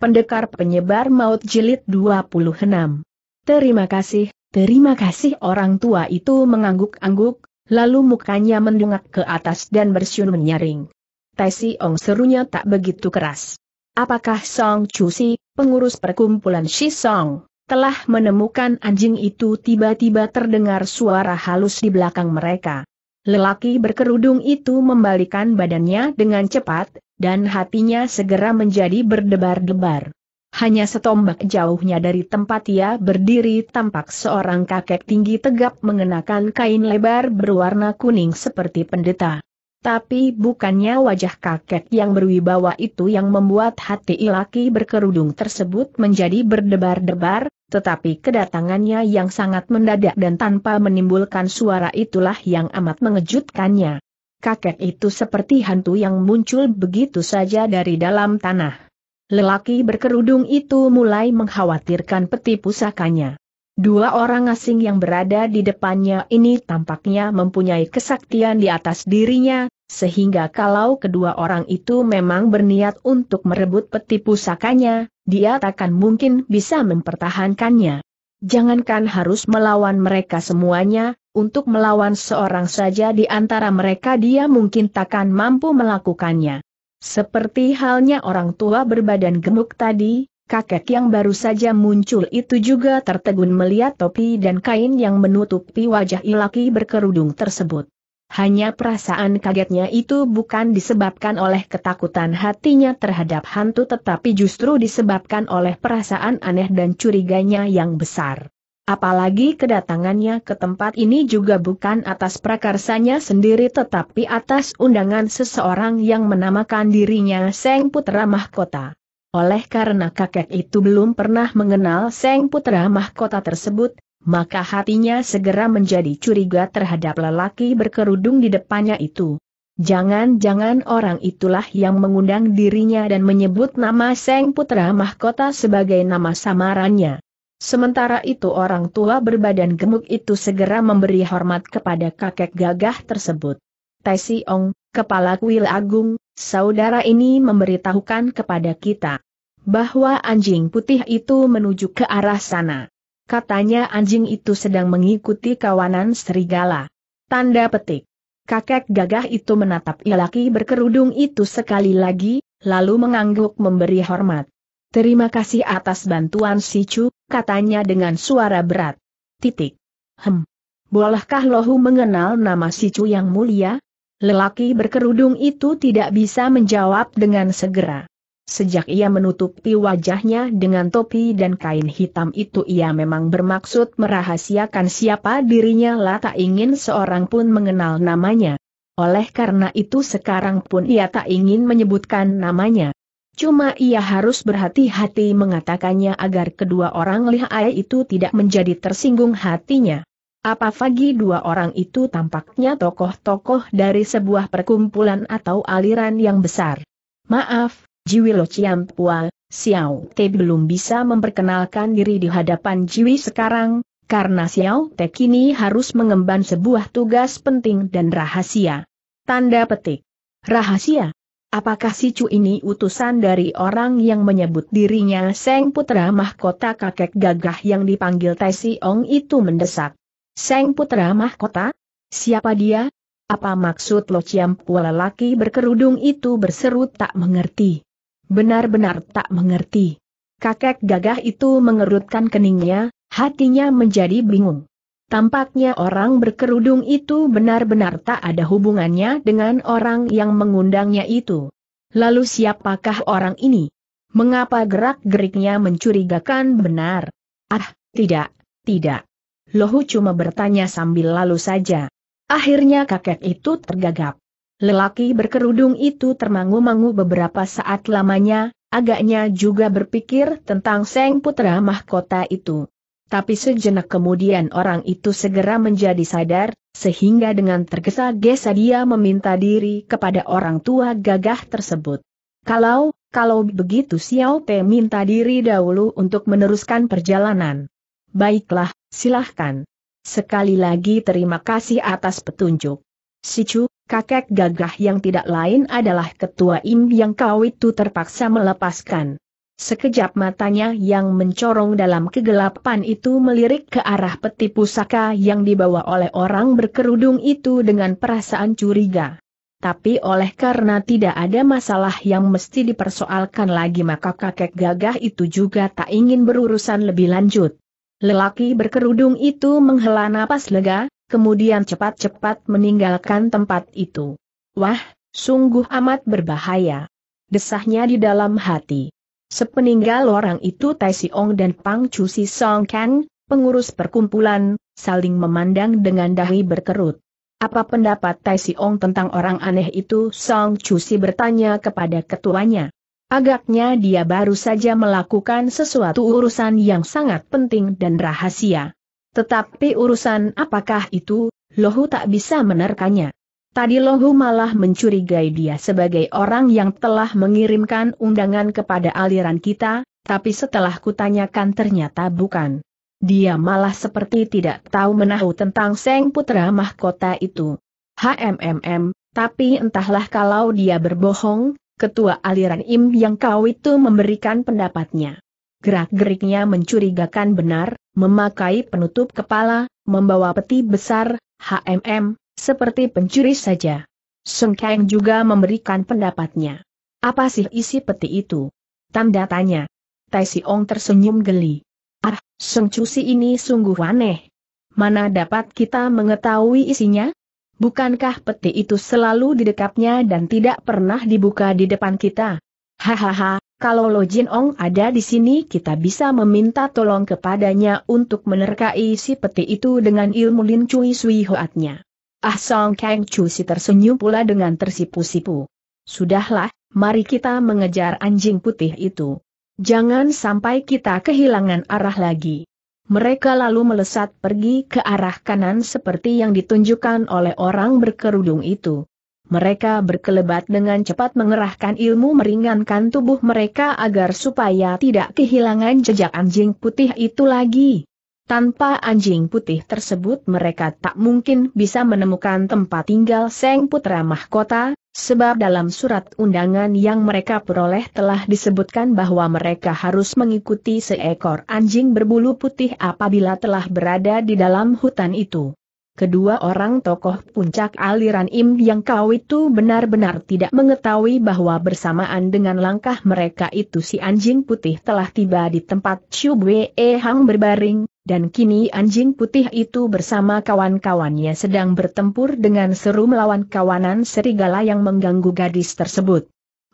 Pendekar Penyebar Maut Jilid 26. Terima kasih, terima kasih orang tua itu mengangguk-angguk, lalu mukanya mendungak ke atas dan bersyun menyaring. Tesi Ong serunya tak begitu keras. Apakah Song Chusi, pengurus perkumpulan Shi Song, telah menemukan anjing itu tiba-tiba terdengar suara halus di belakang mereka. Lelaki berkerudung itu membalikan badannya dengan cepat, dan hatinya segera menjadi berdebar-debar. Hanya setombak jauhnya dari tempat ia berdiri tampak seorang kakek tinggi tegap mengenakan kain lebar berwarna kuning seperti pendeta. Tapi bukannya wajah kakek yang berwibawa itu yang membuat hati laki berkerudung tersebut menjadi berdebar-debar, tetapi kedatangannya yang sangat mendadak dan tanpa menimbulkan suara itulah yang amat mengejutkannya kakek itu seperti hantu yang muncul begitu saja dari dalam tanah. Lelaki berkerudung itu mulai mengkhawatirkan peti pusakanya. Dua orang asing yang berada di depannya ini tampaknya mempunyai kesaktian di atas dirinya, sehingga kalau kedua orang itu memang berniat untuk merebut peti pusakanya, dia takkan mungkin bisa mempertahankannya. Jangankan harus melawan mereka semuanya, untuk melawan seorang saja di antara mereka dia mungkin takkan mampu melakukannya. Seperti halnya orang tua berbadan gemuk tadi, Kakek yang baru saja muncul itu juga tertegun melihat topi dan kain yang menutupi wajah ilaki berkerudung tersebut. Hanya perasaan kagetnya itu bukan disebabkan oleh ketakutan hatinya terhadap hantu tetapi justru disebabkan oleh perasaan aneh dan curiganya yang besar apalagi kedatangannya ke tempat ini juga bukan atas prakarsanya sendiri tetapi atas undangan seseorang yang menamakan dirinya Seng Putra Mahkota. Oleh karena kakek itu belum pernah mengenal Seng Putra Mahkota tersebut, maka hatinya segera menjadi curiga terhadap lelaki berkerudung di depannya itu. Jangan-jangan orang itulah yang mengundang dirinya dan menyebut nama Seng Putra Mahkota sebagai nama samarannya. Sementara itu orang tua berbadan gemuk itu segera memberi hormat kepada kakek gagah tersebut. Tai Ong, Kepala Kuil Agung, saudara ini memberitahukan kepada kita bahwa anjing putih itu menuju ke arah sana. Katanya anjing itu sedang mengikuti kawanan serigala. Tanda petik. Kakek gagah itu menatap lelaki berkerudung itu sekali lagi, lalu mengangguk memberi hormat. Terima kasih atas bantuan si Chu, katanya dengan suara berat. Titik. Hem. Bolehkah Lohu mengenal nama si Chu yang mulia? Lelaki berkerudung itu tidak bisa menjawab dengan segera. Sejak ia menutupi wajahnya dengan topi dan kain hitam itu ia memang bermaksud merahasiakan siapa dirinya lah tak ingin seorang pun mengenal namanya. Oleh karena itu sekarang pun ia tak ingin menyebutkan namanya. Cuma ia harus berhati-hati mengatakannya agar kedua orang lihai itu tidak menjadi tersinggung hatinya. Apa pagi dua orang itu tampaknya tokoh-tokoh dari sebuah perkumpulan atau aliran yang besar. Maaf, Jiwilo Pua, Xiao Te belum bisa memperkenalkan diri di hadapan Jiwi sekarang, karena Xiao Te kini harus mengemban sebuah tugas penting dan rahasia. Tanda petik. Rahasia. Apakah si Cu ini utusan dari orang yang menyebut dirinya Seng Putra Mahkota kakek gagah yang dipanggil Tai Ong itu mendesak. Seng Putra Mahkota? Siapa dia? Apa maksud Lo Ciam lelaki berkerudung itu berseru tak mengerti. Benar-benar tak mengerti. Kakek gagah itu mengerutkan keningnya, hatinya menjadi bingung. Tampaknya orang berkerudung itu benar-benar tak ada hubungannya dengan orang yang mengundangnya itu. Lalu siapakah orang ini? Mengapa gerak-geriknya mencurigakan benar? Ah, tidak, tidak. Lohu cuma bertanya sambil lalu saja. Akhirnya kakek itu tergagap. Lelaki berkerudung itu termangu-mangu beberapa saat lamanya, agaknya juga berpikir tentang Seng Putra Mahkota itu tapi sejenak kemudian orang itu segera menjadi sadar, sehingga dengan tergesa-gesa dia meminta diri kepada orang tua gagah tersebut. Kalau, kalau begitu Xiao Pe minta diri dahulu untuk meneruskan perjalanan. Baiklah, silahkan. Sekali lagi terima kasih atas petunjuk. Si Sicu, kakek gagah yang tidak lain adalah ketua Im yang kau itu terpaksa melepaskan. Sekejap matanya yang mencorong dalam kegelapan itu melirik ke arah peti pusaka yang dibawa oleh orang berkerudung itu dengan perasaan curiga. Tapi oleh karena tidak ada masalah yang mesti dipersoalkan lagi maka kakek gagah itu juga tak ingin berurusan lebih lanjut. Lelaki berkerudung itu menghela napas lega, kemudian cepat-cepat meninggalkan tempat itu. Wah, sungguh amat berbahaya. Desahnya di dalam hati. Sepeninggal orang itu Tai Ong dan Pang Chu Si Song Kang, pengurus perkumpulan, saling memandang dengan dahi berkerut. Apa pendapat Tai Ong tentang orang aneh itu? Song Chu Si bertanya kepada ketuanya. Agaknya dia baru saja melakukan sesuatu urusan yang sangat penting dan rahasia. Tetapi urusan apakah itu, Lohu tak bisa menerkanya. Tadi Lohu malah mencurigai dia sebagai orang yang telah mengirimkan undangan kepada aliran kita, tapi setelah kutanyakan ternyata bukan. Dia malah seperti tidak tahu menahu tentang Seng Putra Mahkota itu. HMMM, tapi entahlah kalau dia berbohong, ketua aliran Im yang kau itu memberikan pendapatnya. Gerak-geriknya mencurigakan benar, memakai penutup kepala, membawa peti besar, HMM, seperti pencuri saja. Sung Kang juga memberikan pendapatnya. Apa sih isi peti itu? Tanda tanya. Tai Ong tersenyum geli. Ah, Sung Cusi ini sungguh aneh. Mana dapat kita mengetahui isinya? Bukankah peti itu selalu di dan tidak pernah dibuka di depan kita? Hahaha, kalau Lo Jin Ong ada di sini kita bisa meminta tolong kepadanya untuk menerka isi peti itu dengan ilmu Lin Cui Sui Hoatnya. Ah Song Kang Cusi tersenyum pula dengan tersipu-sipu. Sudahlah, mari kita mengejar anjing putih itu. Jangan sampai kita kehilangan arah lagi. Mereka lalu melesat pergi ke arah kanan seperti yang ditunjukkan oleh orang berkerudung itu. Mereka berkelebat dengan cepat mengerahkan ilmu meringankan tubuh mereka agar supaya tidak kehilangan jejak anjing putih itu lagi. Tanpa anjing putih tersebut mereka tak mungkin bisa menemukan tempat tinggal Seng Putra Mahkota, sebab dalam surat undangan yang mereka peroleh telah disebutkan bahwa mereka harus mengikuti seekor anjing berbulu putih apabila telah berada di dalam hutan itu. Kedua orang tokoh puncak aliran Im yang kau itu benar-benar tidak mengetahui bahwa bersamaan dengan langkah mereka itu si anjing putih telah tiba di tempat Chu Wei Hang berbaring, dan kini anjing putih itu bersama kawan-kawannya sedang bertempur dengan seru melawan kawanan serigala yang mengganggu gadis tersebut.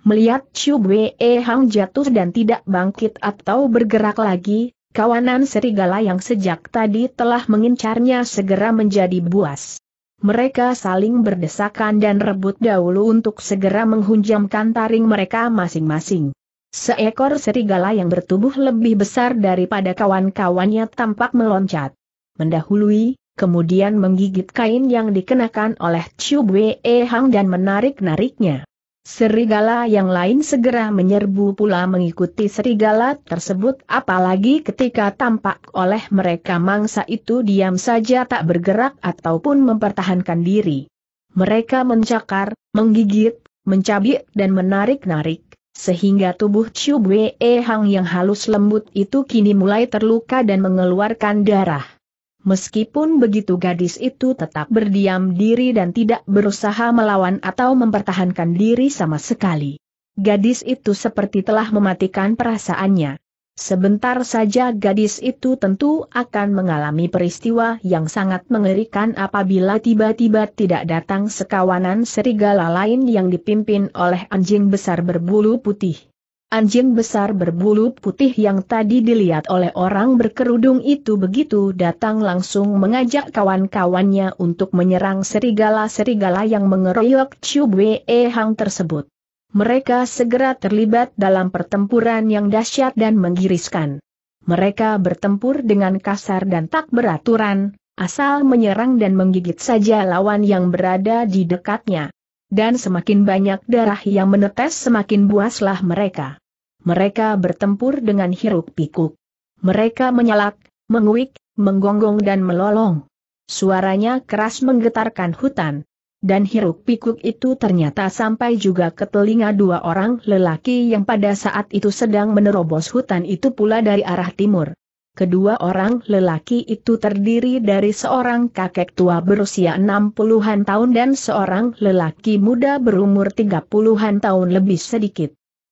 Melihat Chu Wei Hang jatuh dan tidak bangkit atau bergerak lagi, kawanan serigala yang sejak tadi telah mengincarnya segera menjadi buas. Mereka saling berdesakan dan rebut dahulu untuk segera menghunjamkan taring mereka masing-masing. Seekor serigala yang bertubuh lebih besar daripada kawan-kawannya tampak meloncat. Mendahului, kemudian menggigit kain yang dikenakan oleh Chiu Bwe Hang dan menarik-nariknya. Serigala yang lain segera menyerbu pula mengikuti serigala tersebut apalagi ketika tampak oleh mereka mangsa itu diam saja tak bergerak ataupun mempertahankan diri. Mereka mencakar, menggigit, mencabik dan menarik-narik sehingga tubuh Chu Bwe Hang yang halus lembut itu kini mulai terluka dan mengeluarkan darah. Meskipun begitu gadis itu tetap berdiam diri dan tidak berusaha melawan atau mempertahankan diri sama sekali. Gadis itu seperti telah mematikan perasaannya. Sebentar saja gadis itu tentu akan mengalami peristiwa yang sangat mengerikan apabila tiba-tiba tidak datang sekawanan serigala lain yang dipimpin oleh anjing besar berbulu putih. Anjing besar berbulu putih yang tadi dilihat oleh orang berkerudung itu begitu datang langsung mengajak kawan-kawannya untuk menyerang serigala-serigala yang mengeroyok Chu Ehang Hang tersebut. Mereka segera terlibat dalam pertempuran yang dahsyat dan menggiriskan. Mereka bertempur dengan kasar dan tak beraturan, asal menyerang dan menggigit saja lawan yang berada di dekatnya. Dan semakin banyak darah yang menetes semakin buaslah mereka. Mereka bertempur dengan hiruk pikuk. Mereka menyalak, menguik, menggonggong dan melolong. Suaranya keras menggetarkan hutan dan hiruk pikuk itu ternyata sampai juga ke telinga dua orang lelaki yang pada saat itu sedang menerobos hutan itu pula dari arah timur. Kedua orang lelaki itu terdiri dari seorang kakek tua berusia 60-an tahun dan seorang lelaki muda berumur 30-an tahun lebih sedikit.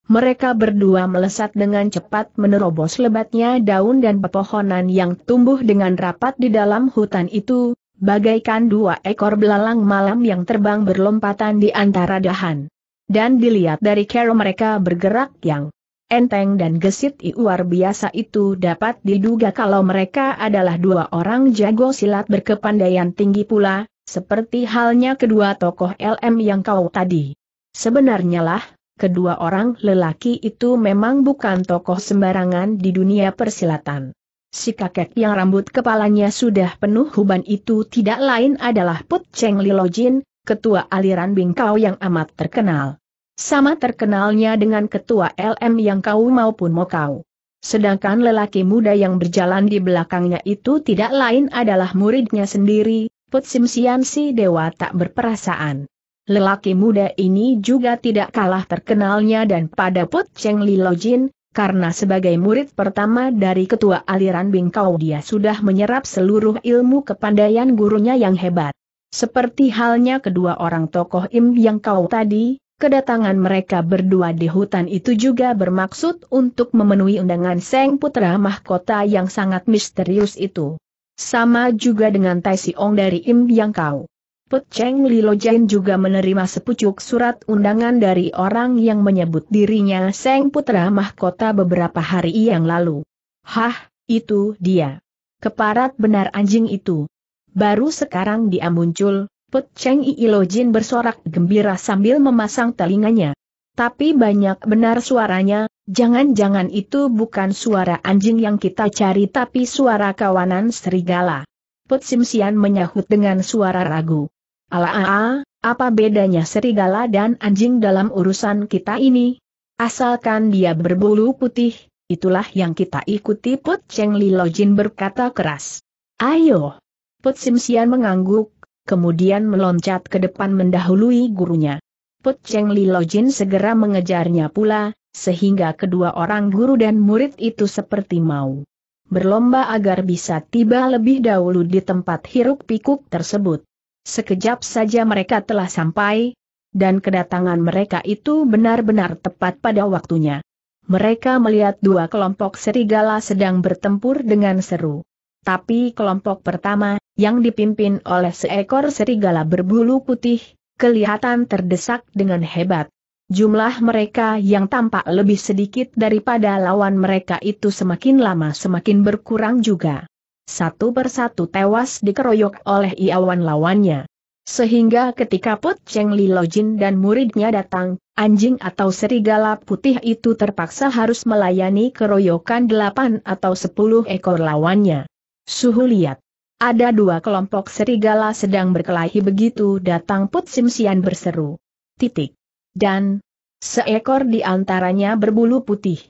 Mereka berdua melesat dengan cepat menerobos lebatnya daun dan pepohonan yang tumbuh dengan rapat di dalam hutan itu, bagaikan dua ekor belalang malam yang terbang berlompatan di antara dahan. Dan dilihat dari cara mereka bergerak yang enteng dan gesit luar biasa itu dapat diduga kalau mereka adalah dua orang jago silat berkepandaian tinggi pula, seperti halnya kedua tokoh LM yang kau tadi. Sebenarnya lah, kedua orang lelaki itu memang bukan tokoh sembarangan di dunia persilatan. Si kakek yang rambut kepalanya sudah penuh huban itu tidak lain adalah Put Cheng Jin, ketua aliran Bingkau yang amat terkenal. Sama terkenalnya dengan ketua LM yang kau maupun mau kau. Sedangkan lelaki muda yang berjalan di belakangnya itu tidak lain adalah muridnya sendiri, Put Sim Sian Si Dewa tak berperasaan. Lelaki muda ini juga tidak kalah terkenalnya dan pada Put Cheng Jin karena sebagai murid pertama dari ketua aliran Bingkau dia sudah menyerap seluruh ilmu kepandaian gurunya yang hebat. Seperti halnya kedua orang tokoh Im yang kau tadi, kedatangan mereka berdua di hutan itu juga bermaksud untuk memenuhi undangan Seng Putra Mahkota yang sangat misterius itu. Sama juga dengan Tai Siong dari Im yang kau. Put Cheng Lilo Jen juga menerima sepucuk surat undangan dari orang yang menyebut dirinya Seng Putra Mahkota beberapa hari yang lalu. Hah, itu dia. Keparat benar anjing itu. Baru sekarang dia muncul, Put Cheng Lilo Jin bersorak gembira sambil memasang telinganya. Tapi banyak benar suaranya, jangan-jangan itu bukan suara anjing yang kita cari tapi suara kawanan serigala. Put Sim Sian menyahut dengan suara ragu. Ala, apa bedanya serigala dan anjing dalam urusan kita ini? Asalkan dia berbulu putih, itulah yang kita ikuti Put Cheng Li Jin berkata keras. Ayo! Put Sim Sian mengangguk, kemudian meloncat ke depan mendahului gurunya. Put Cheng Li Jin segera mengejarnya pula, sehingga kedua orang guru dan murid itu seperti mau berlomba agar bisa tiba lebih dahulu di tempat hiruk pikuk tersebut. Sekejap saja mereka telah sampai, dan kedatangan mereka itu benar-benar tepat pada waktunya. Mereka melihat dua kelompok serigala sedang bertempur dengan seru. Tapi kelompok pertama, yang dipimpin oleh seekor serigala berbulu putih, kelihatan terdesak dengan hebat. Jumlah mereka yang tampak lebih sedikit daripada lawan mereka itu semakin lama semakin berkurang juga satu persatu tewas dikeroyok oleh iawan lawannya. Sehingga ketika Put Cheng Li Lojin dan muridnya datang, anjing atau serigala putih itu terpaksa harus melayani keroyokan delapan atau sepuluh ekor lawannya. Suhu lihat. Ada dua kelompok serigala sedang berkelahi begitu datang Put Sim Sian berseru. Titik. Dan, seekor di antaranya berbulu putih.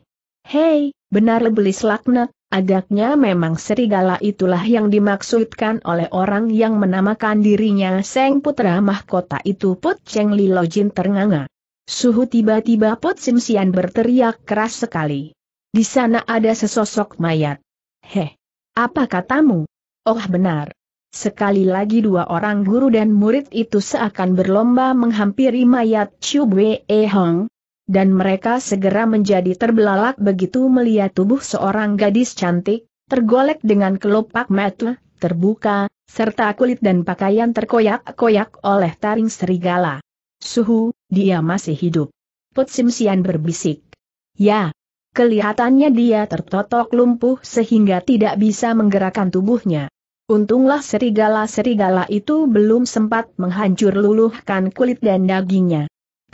Hei, benar iblis laknat, Agaknya memang serigala itulah yang dimaksudkan oleh orang yang menamakan dirinya Seng Putra Mahkota itu Put Cheng Li Jin ternganga. Suhu tiba-tiba Put Sim Sian berteriak keras sekali. Di sana ada sesosok mayat. Heh, apa katamu? Oh benar. Sekali lagi dua orang guru dan murid itu seakan berlomba menghampiri mayat Chu Wei Hong, dan mereka segera menjadi terbelalak begitu melihat tubuh seorang gadis cantik, tergolek dengan kelopak mata, terbuka, serta kulit dan pakaian terkoyak-koyak oleh taring serigala. Suhu, dia masih hidup. Put Simsian berbisik. Ya, kelihatannya dia tertotok lumpuh sehingga tidak bisa menggerakkan tubuhnya. Untunglah serigala-serigala itu belum sempat menghancur luluhkan kulit dan dagingnya.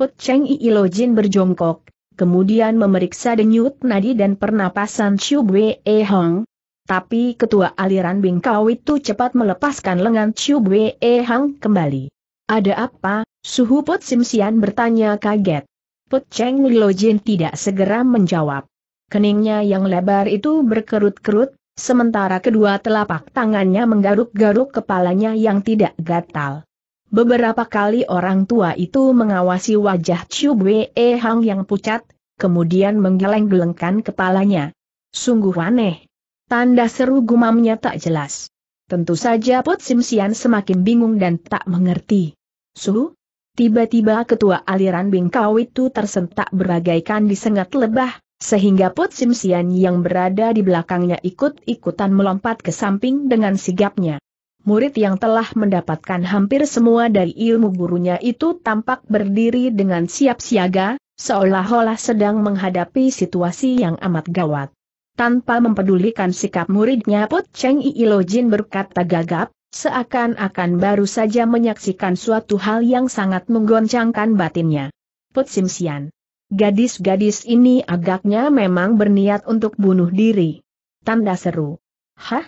Put Cheng Ilo berjongkok, kemudian memeriksa denyut nadi dan pernapasan Chiu Wei e Hong. Tapi ketua aliran Bingkau itu cepat melepaskan lengan Chiu Wei e Hong kembali. Ada apa? Suhu Put Sian bertanya kaget. Put Cheng Ilo tidak segera menjawab. Keningnya yang lebar itu berkerut-kerut, sementara kedua telapak tangannya menggaruk-garuk kepalanya yang tidak gatal. Beberapa kali orang tua itu mengawasi wajah Chiu Bwe e Hang yang pucat, kemudian menggeleng-gelengkan kepalanya. Sungguh aneh. Tanda seru gumamnya tak jelas. Tentu saja Pot Simsian semakin bingung dan tak mengerti. Suhu? Tiba-tiba ketua aliran Bingkau itu tersentak beragaikan disengat lebah, sehingga Pot Simsian yang berada di belakangnya ikut-ikutan melompat ke samping dengan sigapnya murid yang telah mendapatkan hampir semua dari ilmu gurunya itu tampak berdiri dengan siap siaga, seolah-olah sedang menghadapi situasi yang amat gawat. Tanpa mempedulikan sikap muridnya Put Cheng Iilo Jin berkata gagap, seakan-akan baru saja menyaksikan suatu hal yang sangat menggoncangkan batinnya. Put Sim Sian. Gadis-gadis ini agaknya memang berniat untuk bunuh diri. Tanda seru. Hah?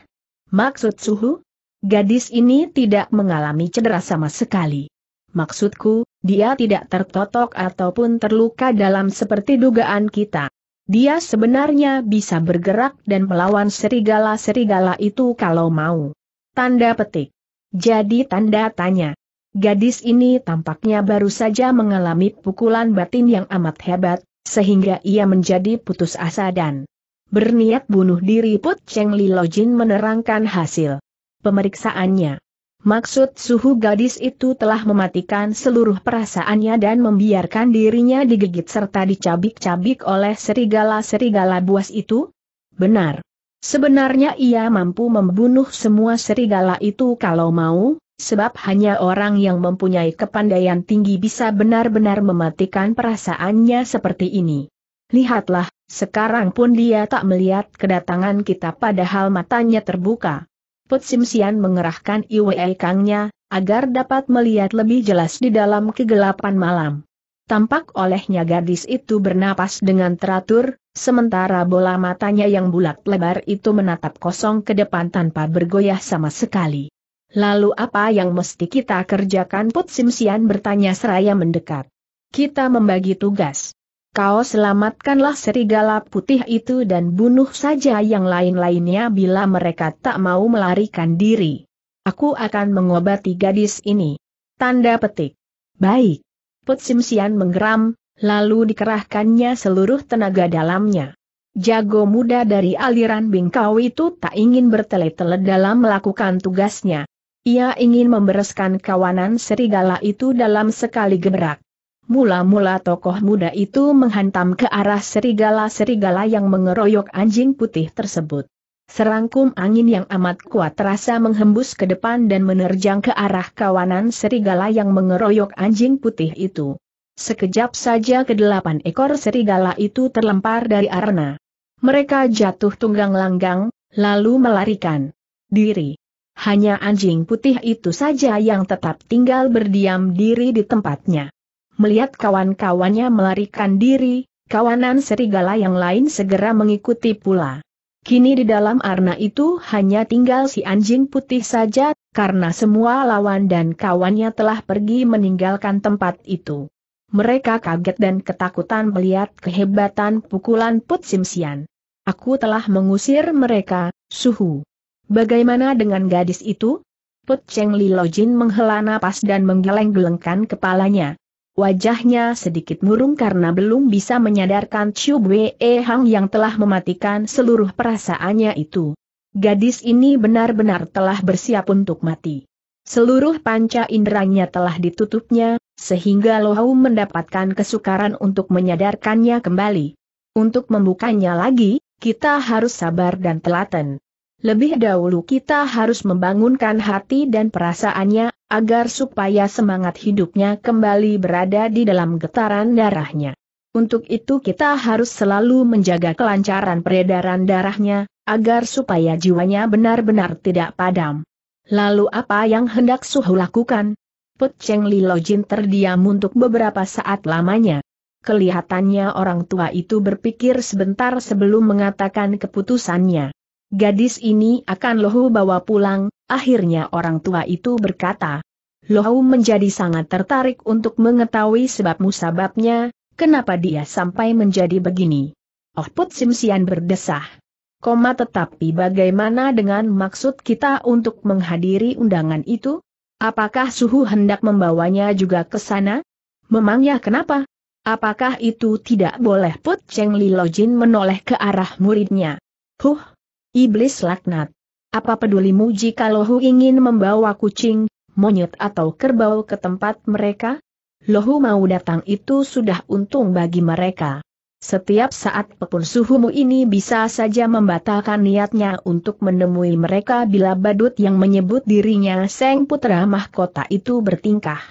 Maksud suhu? Gadis ini tidak mengalami cedera sama sekali. Maksudku, dia tidak tertotok ataupun terluka dalam seperti dugaan kita. Dia sebenarnya bisa bergerak dan melawan serigala-serigala itu kalau mau. Tanda petik. Jadi tanda tanya. Gadis ini tampaknya baru saja mengalami pukulan batin yang amat hebat, sehingga ia menjadi putus asa dan berniat bunuh diri Put Cheng Li Lojin menerangkan hasil pemeriksaannya. Maksud suhu gadis itu telah mematikan seluruh perasaannya dan membiarkan dirinya digigit serta dicabik-cabik oleh serigala-serigala buas itu? Benar. Sebenarnya ia mampu membunuh semua serigala itu kalau mau, sebab hanya orang yang mempunyai kepandaian tinggi bisa benar-benar mematikan perasaannya seperti ini. Lihatlah, sekarang pun dia tak melihat kedatangan kita padahal matanya terbuka. Put Simsian mengerahkan Iwei Kangnya, agar dapat melihat lebih jelas di dalam kegelapan malam. Tampak olehnya gadis itu bernapas dengan teratur, sementara bola matanya yang bulat lebar itu menatap kosong ke depan tanpa bergoyah sama sekali. Lalu apa yang mesti kita kerjakan Put Simsian bertanya seraya mendekat. Kita membagi tugas. Kau selamatkanlah serigala putih itu dan bunuh saja yang lain-lainnya bila mereka tak mau melarikan diri. Aku akan mengobati gadis ini. Tanda petik. Baik. Put Simsian menggeram, lalu dikerahkannya seluruh tenaga dalamnya. Jago muda dari aliran Bingkau itu tak ingin bertele-tele dalam melakukan tugasnya. Ia ingin membereskan kawanan serigala itu dalam sekali gerak. Mula-mula tokoh muda itu menghantam ke arah serigala-serigala yang mengeroyok anjing putih tersebut. Serangkum angin yang amat kuat terasa menghembus ke depan dan menerjang ke arah kawanan serigala yang mengeroyok anjing putih itu. Sekejap saja kedelapan ekor serigala itu terlempar dari arena. Mereka jatuh tunggang langgang, lalu melarikan diri. Hanya anjing putih itu saja yang tetap tinggal berdiam diri di tempatnya. Melihat kawan-kawannya melarikan diri, kawanan serigala yang lain segera mengikuti pula. Kini di dalam arna itu hanya tinggal si anjing putih saja, karena semua lawan dan kawannya telah pergi meninggalkan tempat itu. Mereka kaget dan ketakutan melihat kehebatan pukulan Put Simsian. Aku telah mengusir mereka, suhu. Bagaimana dengan gadis itu? Put Cheng Li Lojin menghela napas dan menggeleng-gelengkan kepalanya. Wajahnya sedikit murung karena belum bisa menyadarkan Chiu Bwe Hang yang telah mematikan seluruh perasaannya itu. Gadis ini benar-benar telah bersiap untuk mati. Seluruh panca inderanya telah ditutupnya, sehingga Lohau mendapatkan kesukaran untuk menyadarkannya kembali. Untuk membukanya lagi, kita harus sabar dan telaten. Lebih dahulu kita harus membangunkan hati dan perasaannya, agar supaya semangat hidupnya kembali berada di dalam getaran darahnya. Untuk itu kita harus selalu menjaga kelancaran peredaran darahnya, agar supaya jiwanya benar-benar tidak padam. Lalu apa yang hendak Suhu lakukan? Put Cheng Li terdiam untuk beberapa saat lamanya. Kelihatannya orang tua itu berpikir sebentar sebelum mengatakan keputusannya gadis ini akan Lohu bawa pulang, akhirnya orang tua itu berkata. Lohu menjadi sangat tertarik untuk mengetahui sebab-musababnya, kenapa dia sampai menjadi begini. Oh Put Simsian berdesah. Koma tetapi bagaimana dengan maksud kita untuk menghadiri undangan itu? Apakah suhu hendak membawanya juga ke sana? Memangnya kenapa? Apakah itu tidak boleh Put Cheng Li Lojin menoleh ke arah muridnya? Huh, Iblis laknat. Apa pedulimu jika Lohu ingin membawa kucing, monyet atau kerbau ke tempat mereka? Lohu mau datang itu sudah untung bagi mereka. Setiap saat pepun suhumu ini bisa saja membatalkan niatnya untuk menemui mereka bila badut yang menyebut dirinya Seng Putra Mahkota itu bertingkah.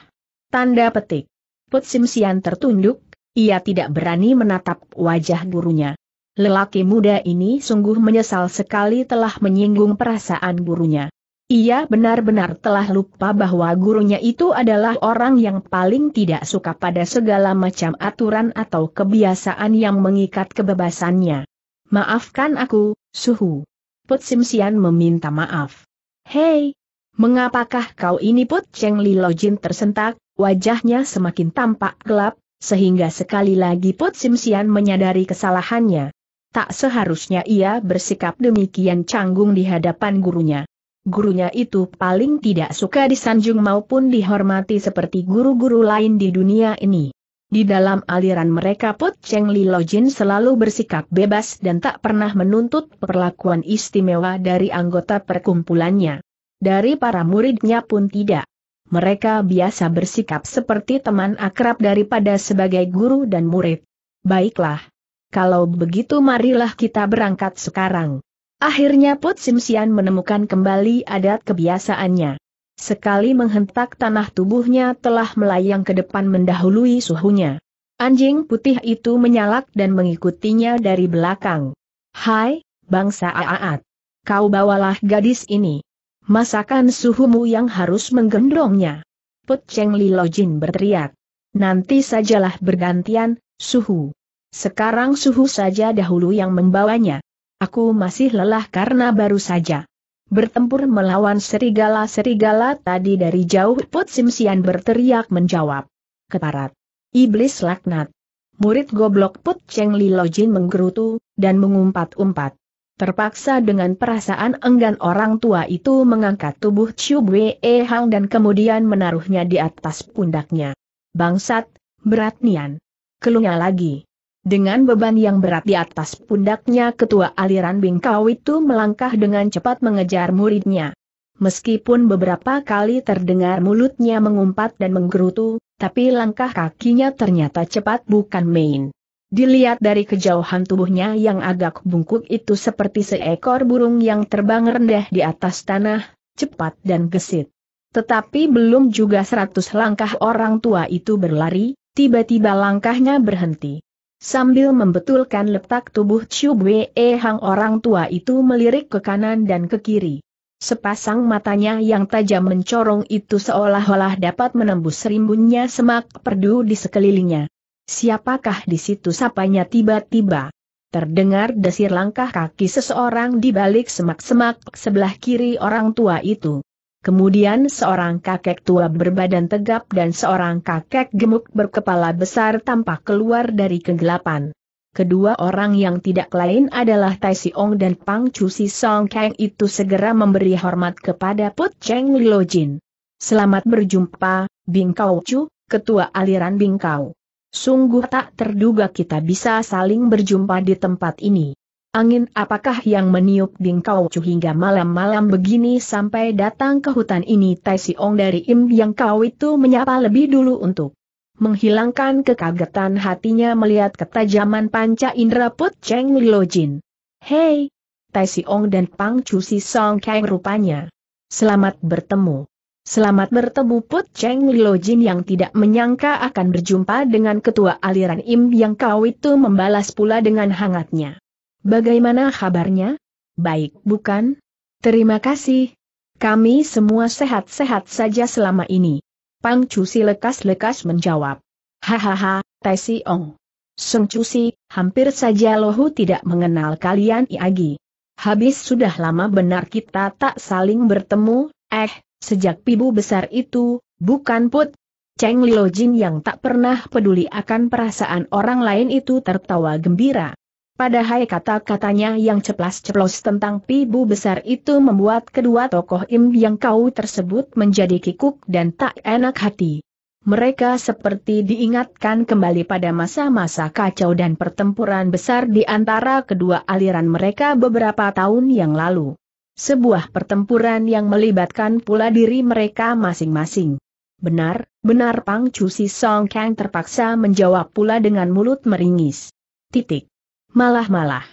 Tanda petik. Put Sian tertunduk, ia tidak berani menatap wajah gurunya. Lelaki muda ini sungguh menyesal sekali telah menyinggung perasaan gurunya. Ia benar-benar telah lupa bahwa gurunya itu adalah orang yang paling tidak suka pada segala macam aturan atau kebiasaan yang mengikat kebebasannya. Maafkan aku, Suhu. Put Sim Sian meminta maaf. Hei, mengapakah kau ini Put Cheng Li Lojin tersentak, wajahnya semakin tampak gelap, sehingga sekali lagi Put Sim Sian menyadari kesalahannya. Tak seharusnya ia bersikap demikian canggung di hadapan gurunya. Gurunya itu paling tidak suka disanjung maupun dihormati seperti guru-guru lain di dunia ini. Di dalam aliran mereka Put Cheng Li Jin selalu bersikap bebas dan tak pernah menuntut perlakuan istimewa dari anggota perkumpulannya. Dari para muridnya pun tidak. Mereka biasa bersikap seperti teman akrab daripada sebagai guru dan murid. Baiklah, kalau begitu marilah kita berangkat sekarang. Akhirnya Put Simsian menemukan kembali adat kebiasaannya. Sekali menghentak tanah tubuhnya telah melayang ke depan mendahului suhunya. Anjing putih itu menyalak dan mengikutinya dari belakang. Hai, bangsa Aat. Kau bawalah gadis ini. Masakan suhumu yang harus menggendongnya. Put Cheng Li Lojin berteriak. Nanti sajalah bergantian, suhu. Sekarang suhu saja dahulu yang membawanya. Aku masih lelah karena baru saja bertempur melawan serigala-serigala tadi dari jauh. Put Simsian berteriak menjawab. Keparat. Iblis laknat. Murid goblok Put Cheng Li Lojin menggerutu, dan mengumpat-umpat. Terpaksa dengan perasaan enggan orang tua itu mengangkat tubuh Chiu Wei e Hang dan kemudian menaruhnya di atas pundaknya. Bangsat, berat nian. Kelunya lagi. Dengan beban yang berat di atas pundaknya ketua aliran Bingkau itu melangkah dengan cepat mengejar muridnya. Meskipun beberapa kali terdengar mulutnya mengumpat dan menggerutu, tapi langkah kakinya ternyata cepat bukan main. Dilihat dari kejauhan tubuhnya yang agak bungkuk itu seperti seekor burung yang terbang rendah di atas tanah, cepat dan gesit. Tetapi belum juga seratus langkah orang tua itu berlari, tiba-tiba langkahnya berhenti. Sambil membetulkan letak tubuh Chiu Bwe Hang orang tua itu melirik ke kanan dan ke kiri. Sepasang matanya yang tajam mencorong itu seolah-olah dapat menembus rimbunnya semak perdu di sekelilingnya. Siapakah di situ sapanya tiba-tiba? Terdengar desir langkah kaki seseorang di balik semak-semak sebelah kiri orang tua itu. Kemudian seorang kakek tua berbadan tegap dan seorang kakek gemuk berkepala besar tampak keluar dari kegelapan. Kedua orang yang tidak lain adalah Tai Siong dan Pang Chu Si Song Kang itu segera memberi hormat kepada Put Cheng Lilo Jin. Selamat berjumpa, Bing Kau Chu, ketua aliran Bing Kau. Sungguh tak terduga kita bisa saling berjumpa di tempat ini. Angin apakah yang meniup dingkau cu hingga malam-malam begini sampai datang ke hutan ini Tai Ong dari Im Yang Kau itu menyapa lebih dulu untuk menghilangkan kekagetan hatinya melihat ketajaman panca indera Put Cheng Lilo Jin. Hei! Tai Ong dan Pang Chu Si Song Kang rupanya. Selamat bertemu. Selamat bertemu Put Cheng Lilo Jin yang tidak menyangka akan berjumpa dengan ketua aliran Im Yang Kau itu membalas pula dengan hangatnya. Bagaimana kabarnya? Baik, bukan? Terima kasih. Kami semua sehat-sehat saja selama ini. Pang Cusi lekas-lekas menjawab. Hahaha, Tai Si Ong. Sung Cusi, hampir saja Lohu tidak mengenal kalian Iagi. Habis sudah lama benar kita tak saling bertemu, eh, sejak pibu besar itu, bukan put, Cheng Lilo Jin yang tak pernah peduli akan perasaan orang lain itu tertawa gembira. Padahal kata-katanya yang ceplas-ceplos tentang pibu besar itu membuat kedua tokoh Im yang kau tersebut menjadi kikuk dan tak enak hati. Mereka seperti diingatkan kembali pada masa-masa kacau dan pertempuran besar di antara kedua aliran mereka beberapa tahun yang lalu. Sebuah pertempuran yang melibatkan pula diri mereka masing-masing. Benar, benar Pang Chu Si Song Kang terpaksa menjawab pula dengan mulut meringis. Titik. Malah-malah.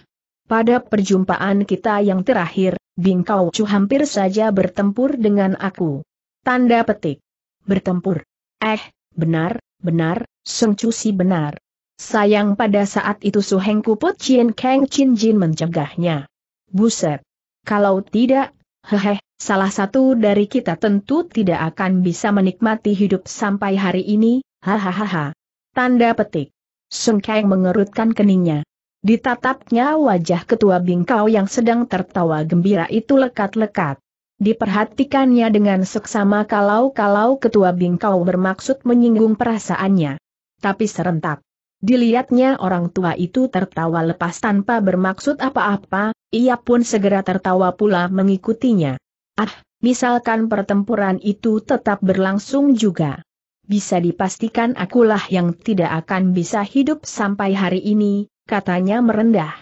Pada perjumpaan kita yang terakhir, Bing Kau Chu hampir saja bertempur dengan aku. Tanda petik. Bertempur. Eh, benar, benar, Seng Chu si benar. Sayang pada saat itu Su Heng Kuput Chien Kang Chin Jin mencegahnya. Buset. Kalau tidak, hehe, salah satu dari kita tentu tidak akan bisa menikmati hidup sampai hari ini, hahaha. Tanda petik. Sung Kang mengerutkan keningnya. Ditatapnya wajah ketua bingkau yang sedang tertawa gembira itu lekat-lekat. Diperhatikannya dengan seksama kalau-kalau ketua bingkau bermaksud menyinggung perasaannya. Tapi serentak. Dilihatnya orang tua itu tertawa lepas tanpa bermaksud apa-apa, ia pun segera tertawa pula mengikutinya. Ah, misalkan pertempuran itu tetap berlangsung juga. Bisa dipastikan akulah yang tidak akan bisa hidup sampai hari ini, katanya merendah.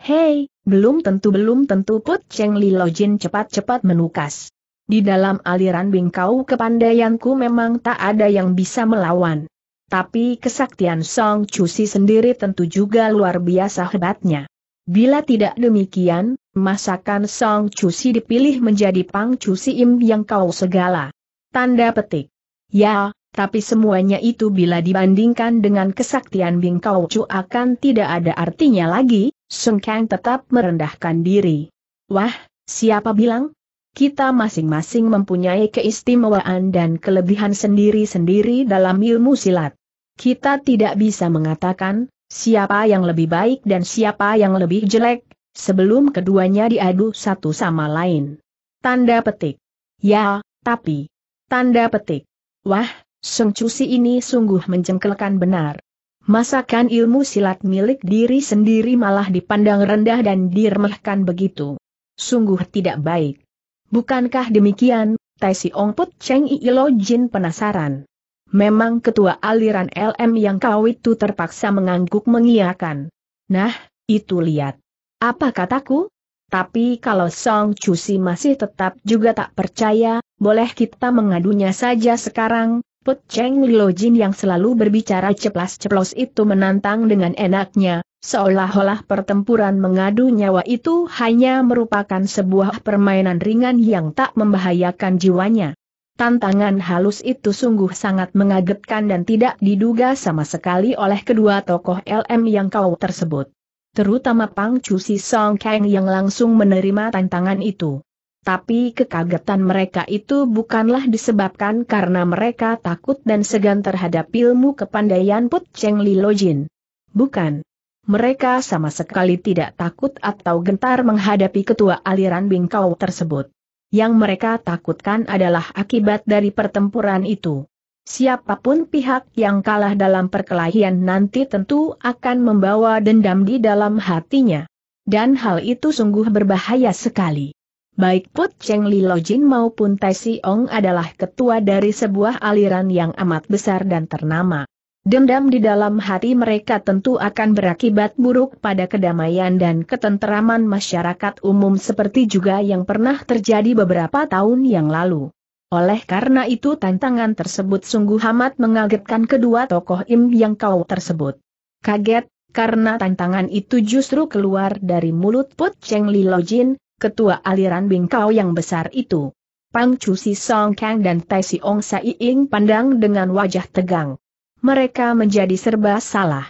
Hei, belum tentu belum tentu Put Cheng Li Jin cepat-cepat menukas. Di dalam aliran bingkau kepandaianku memang tak ada yang bisa melawan. Tapi kesaktian Song Cusi sendiri tentu juga luar biasa hebatnya. Bila tidak demikian, masakan Song Cusi dipilih menjadi Pang Cusi Im yang kau segala. Tanda petik. Ya, tapi semuanya itu bila dibandingkan dengan kesaktian Bing Kau Chu akan tidak ada artinya lagi, Sung Kang tetap merendahkan diri. Wah, siapa bilang? Kita masing-masing mempunyai keistimewaan dan kelebihan sendiri-sendiri dalam ilmu silat. Kita tidak bisa mengatakan, siapa yang lebih baik dan siapa yang lebih jelek, sebelum keduanya diadu satu sama lain. Tanda petik. Ya, tapi. Tanda petik. Wah, Seng Cusi ini sungguh menjengkelkan benar. Masakan ilmu silat milik diri sendiri malah dipandang rendah dan diremehkan begitu. Sungguh tidak baik. Bukankah demikian, Tai Si Ong Put Cheng Ilo Jin penasaran. Memang ketua aliran LM yang kau itu terpaksa mengangguk mengiakan. Nah, itu lihat. Apa kataku? Tapi kalau Song Cusi masih tetap juga tak percaya, boleh kita mengadunya saja sekarang, Put Cheng Jin yang selalu berbicara ceplas-ceplos itu menantang dengan enaknya, seolah-olah pertempuran mengadu nyawa itu hanya merupakan sebuah permainan ringan yang tak membahayakan jiwanya. Tantangan halus itu sungguh sangat mengagetkan dan tidak diduga sama sekali oleh kedua tokoh LM yang kau tersebut. Terutama Pang Chu Si Song Kang yang langsung menerima tantangan itu. Tapi kekagetan mereka itu bukanlah disebabkan karena mereka takut dan segan terhadap ilmu kepandaian Put Cheng Li Jin. Bukan. Mereka sama sekali tidak takut atau gentar menghadapi ketua aliran Bingkau tersebut. Yang mereka takutkan adalah akibat dari pertempuran itu. Siapapun pihak yang kalah dalam perkelahian nanti tentu akan membawa dendam di dalam hatinya. Dan hal itu sungguh berbahaya sekali baik Put Cheng Li Lojin maupun Tai Si Ong adalah ketua dari sebuah aliran yang amat besar dan ternama. Dendam di dalam hati mereka tentu akan berakibat buruk pada kedamaian dan ketenteraman masyarakat umum seperti juga yang pernah terjadi beberapa tahun yang lalu. Oleh karena itu tantangan tersebut sungguh amat mengagetkan kedua tokoh Im yang kau tersebut. Kaget, karena tantangan itu justru keluar dari mulut Put Cheng Li Lojin, ketua aliran Bingkau yang besar itu. Pang Chu Si Song Kang dan Tai Si Ong Sai Ing pandang dengan wajah tegang. Mereka menjadi serba salah.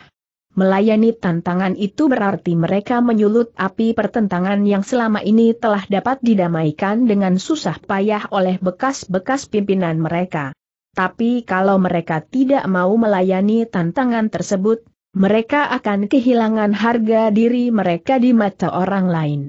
Melayani tantangan itu berarti mereka menyulut api pertentangan yang selama ini telah dapat didamaikan dengan susah payah oleh bekas-bekas pimpinan mereka. Tapi kalau mereka tidak mau melayani tantangan tersebut, mereka akan kehilangan harga diri mereka di mata orang lain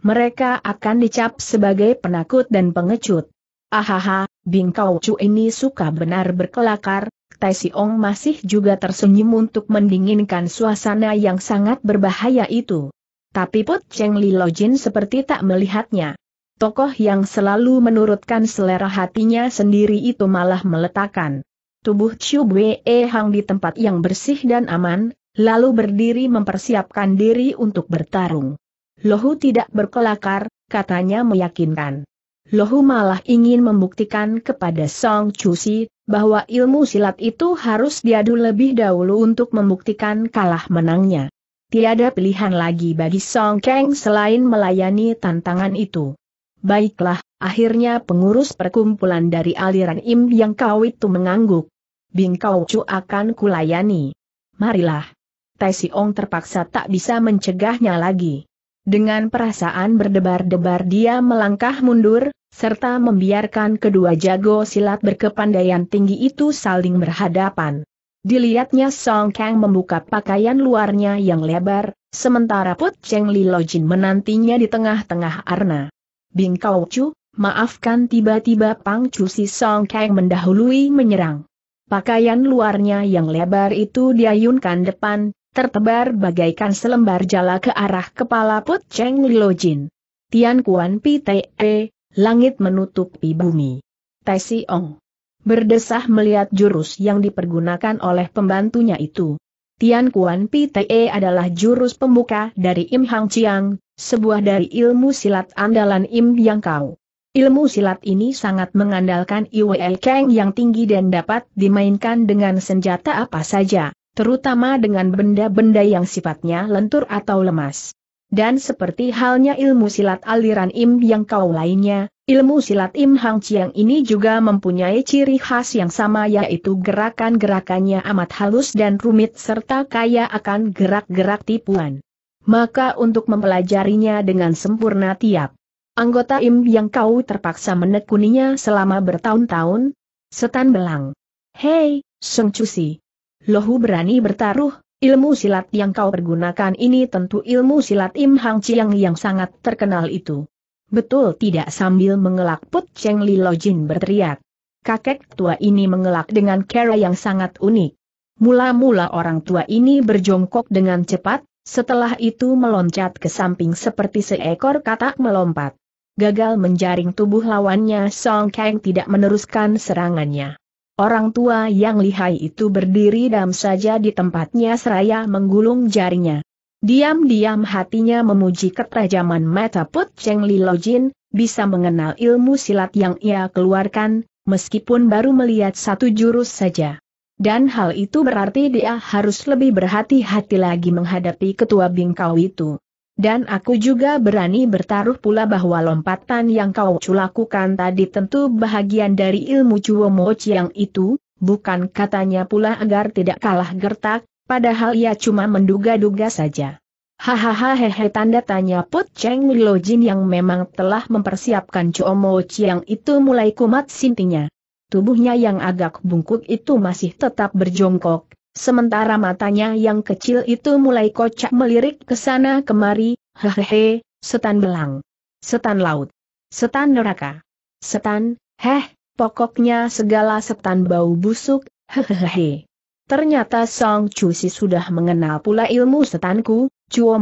mereka akan dicap sebagai penakut dan pengecut. Ahaha, Bing Kau Chu ini suka benar berkelakar, Tai Siong masih juga tersenyum untuk mendinginkan suasana yang sangat berbahaya itu. Tapi Put Cheng Li Jin seperti tak melihatnya. Tokoh yang selalu menurutkan selera hatinya sendiri itu malah meletakkan tubuh Chiu Wei e Hang di tempat yang bersih dan aman, lalu berdiri mempersiapkan diri untuk bertarung. Lohu tidak berkelakar, katanya meyakinkan. Lohu malah ingin membuktikan kepada Song Chusi bahwa ilmu silat itu harus diadu lebih dahulu untuk membuktikan kalah menangnya. Tiada pilihan lagi bagi Song Kang selain melayani tantangan itu. Baiklah, akhirnya pengurus perkumpulan dari aliran Im yang kau itu mengangguk. Bing Kau Chu akan kulayani. Marilah. Tai Ong terpaksa tak bisa mencegahnya lagi. Dengan perasaan berdebar-debar dia melangkah mundur, serta membiarkan kedua jago silat berkepandaian tinggi itu saling berhadapan. Dilihatnya Song Kang membuka pakaian luarnya yang lebar, sementara Put Cheng Li Jin menantinya di tengah-tengah arna. Bing Kau Chu, maafkan tiba-tiba Pang Chu si Song Kang mendahului menyerang. Pakaian luarnya yang lebar itu diayunkan depan, tertebar bagaikan selembar jala ke arah kepala Put Cheng Lilo Jin. Tian Kuan Pi e, langit menutupi bumi. Tai Si Ong. Berdesah melihat jurus yang dipergunakan oleh pembantunya itu. Tian Kuan Pi e adalah jurus pembuka dari Im Hang Chiang, sebuah dari ilmu silat andalan Im Yang Kau. Ilmu silat ini sangat mengandalkan Iwe Kang yang tinggi dan dapat dimainkan dengan senjata apa saja terutama dengan benda-benda yang sifatnya lentur atau lemas. Dan seperti halnya ilmu silat aliran Im yang kau lainnya, ilmu silat Im Hang Chiang ini juga mempunyai ciri khas yang sama yaitu gerakan-gerakannya amat halus dan rumit serta kaya akan gerak-gerak tipuan. Maka untuk mempelajarinya dengan sempurna tiap anggota Im yang kau terpaksa menekuninya selama bertahun-tahun, setan belang. Hei, Seng Chusi. Lohu berani bertaruh, ilmu silat yang kau pergunakan ini tentu ilmu silat Im Hang Chiang yang sangat terkenal itu. Betul tidak sambil mengelak Put Cheng Li Lo Jin berteriak. Kakek tua ini mengelak dengan cara yang sangat unik. Mula-mula orang tua ini berjongkok dengan cepat, setelah itu meloncat ke samping seperti seekor katak melompat. Gagal menjaring tubuh lawannya Song Kang tidak meneruskan serangannya. Orang tua yang lihai itu berdiri dam saja di tempatnya seraya menggulung jarinya. Diam-diam hatinya memuji ketajaman mata Put Cheng Li Lojin, bisa mengenal ilmu silat yang ia keluarkan, meskipun baru melihat satu jurus saja. Dan hal itu berarti dia harus lebih berhati-hati lagi menghadapi ketua bingkau itu. Dan aku juga berani bertaruh pula bahwa lompatan yang kau culakukan tadi tentu bahagian dari ilmu Cuomo yang itu, bukan katanya pula agar tidak kalah gertak, padahal ia cuma menduga-duga saja. Hahaha hehe tanda tanya Put Cheng Jin yang memang telah mempersiapkan Cuomo yang itu mulai kumat sintinya. Tubuhnya yang agak bungkuk itu masih tetap berjongkok, Sementara matanya yang kecil itu mulai kocak melirik ke sana kemari, hehehe, setan belang. Setan laut. Setan neraka. Setan, heh, pokoknya segala setan bau busuk, hehehe. Ternyata Song Chu si sudah mengenal pula ilmu setanku,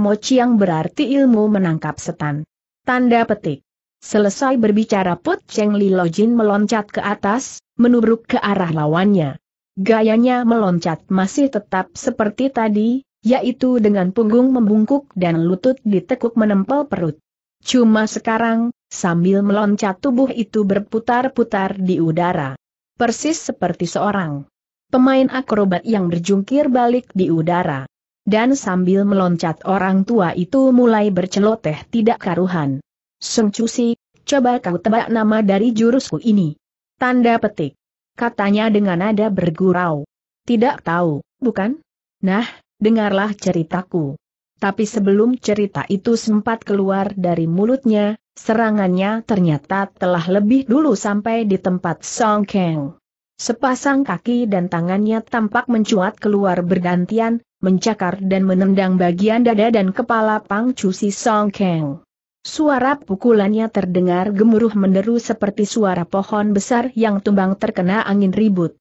Mo yang berarti ilmu menangkap setan. Tanda petik. Selesai berbicara Put Cheng Li Lojin meloncat ke atas, menubruk ke arah lawannya. Gayanya meloncat masih tetap seperti tadi, yaitu dengan punggung membungkuk dan lutut ditekuk menempel perut. Cuma sekarang, sambil meloncat tubuh itu berputar-putar di udara. Persis seperti seorang pemain akrobat yang berjungkir balik di udara. Dan sambil meloncat orang tua itu mulai berceloteh tidak karuhan. Sengcusi, coba kau tebak nama dari jurusku ini. Tanda petik katanya dengan nada bergurau. Tidak tahu, bukan? Nah, dengarlah ceritaku. Tapi sebelum cerita itu sempat keluar dari mulutnya, serangannya ternyata telah lebih dulu sampai di tempat Song Kang. Sepasang kaki dan tangannya tampak mencuat keluar bergantian, mencakar dan menendang bagian dada dan kepala Pang Cusi Song Kang. Suara pukulannya terdengar gemuruh menderu seperti suara pohon besar yang tumbang terkena angin ribut.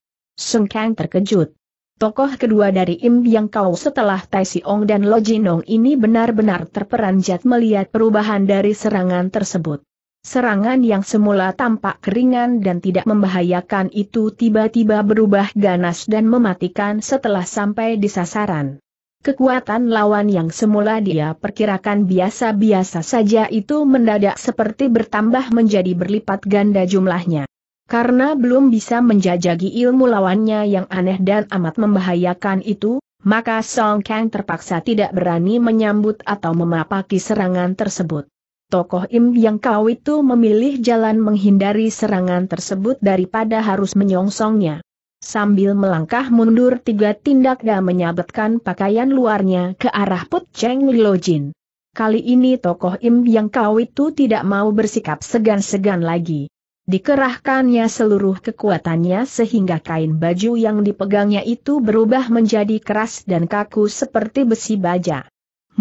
Kang terkejut. Tokoh kedua dari Im yang kau setelah Tai Ong dan Lo Jin Ong ini benar-benar terperanjat melihat perubahan dari serangan tersebut. Serangan yang semula tampak keringan dan tidak membahayakan itu tiba-tiba berubah ganas dan mematikan setelah sampai di sasaran. Kekuatan lawan yang semula dia perkirakan biasa-biasa saja itu mendadak seperti bertambah menjadi berlipat ganda jumlahnya. Karena belum bisa menjajagi ilmu lawannya yang aneh dan amat membahayakan itu, maka Song Kang terpaksa tidak berani menyambut atau memapaki serangan tersebut. Tokoh Im yang kau itu memilih jalan menghindari serangan tersebut daripada harus menyongsongnya sambil melangkah mundur tiga tindak dan menyabetkan pakaian luarnya ke arah Put Cheng Lo Jin. Kali ini tokoh Im yang kau itu tidak mau bersikap segan-segan lagi. Dikerahkannya seluruh kekuatannya sehingga kain baju yang dipegangnya itu berubah menjadi keras dan kaku seperti besi baja.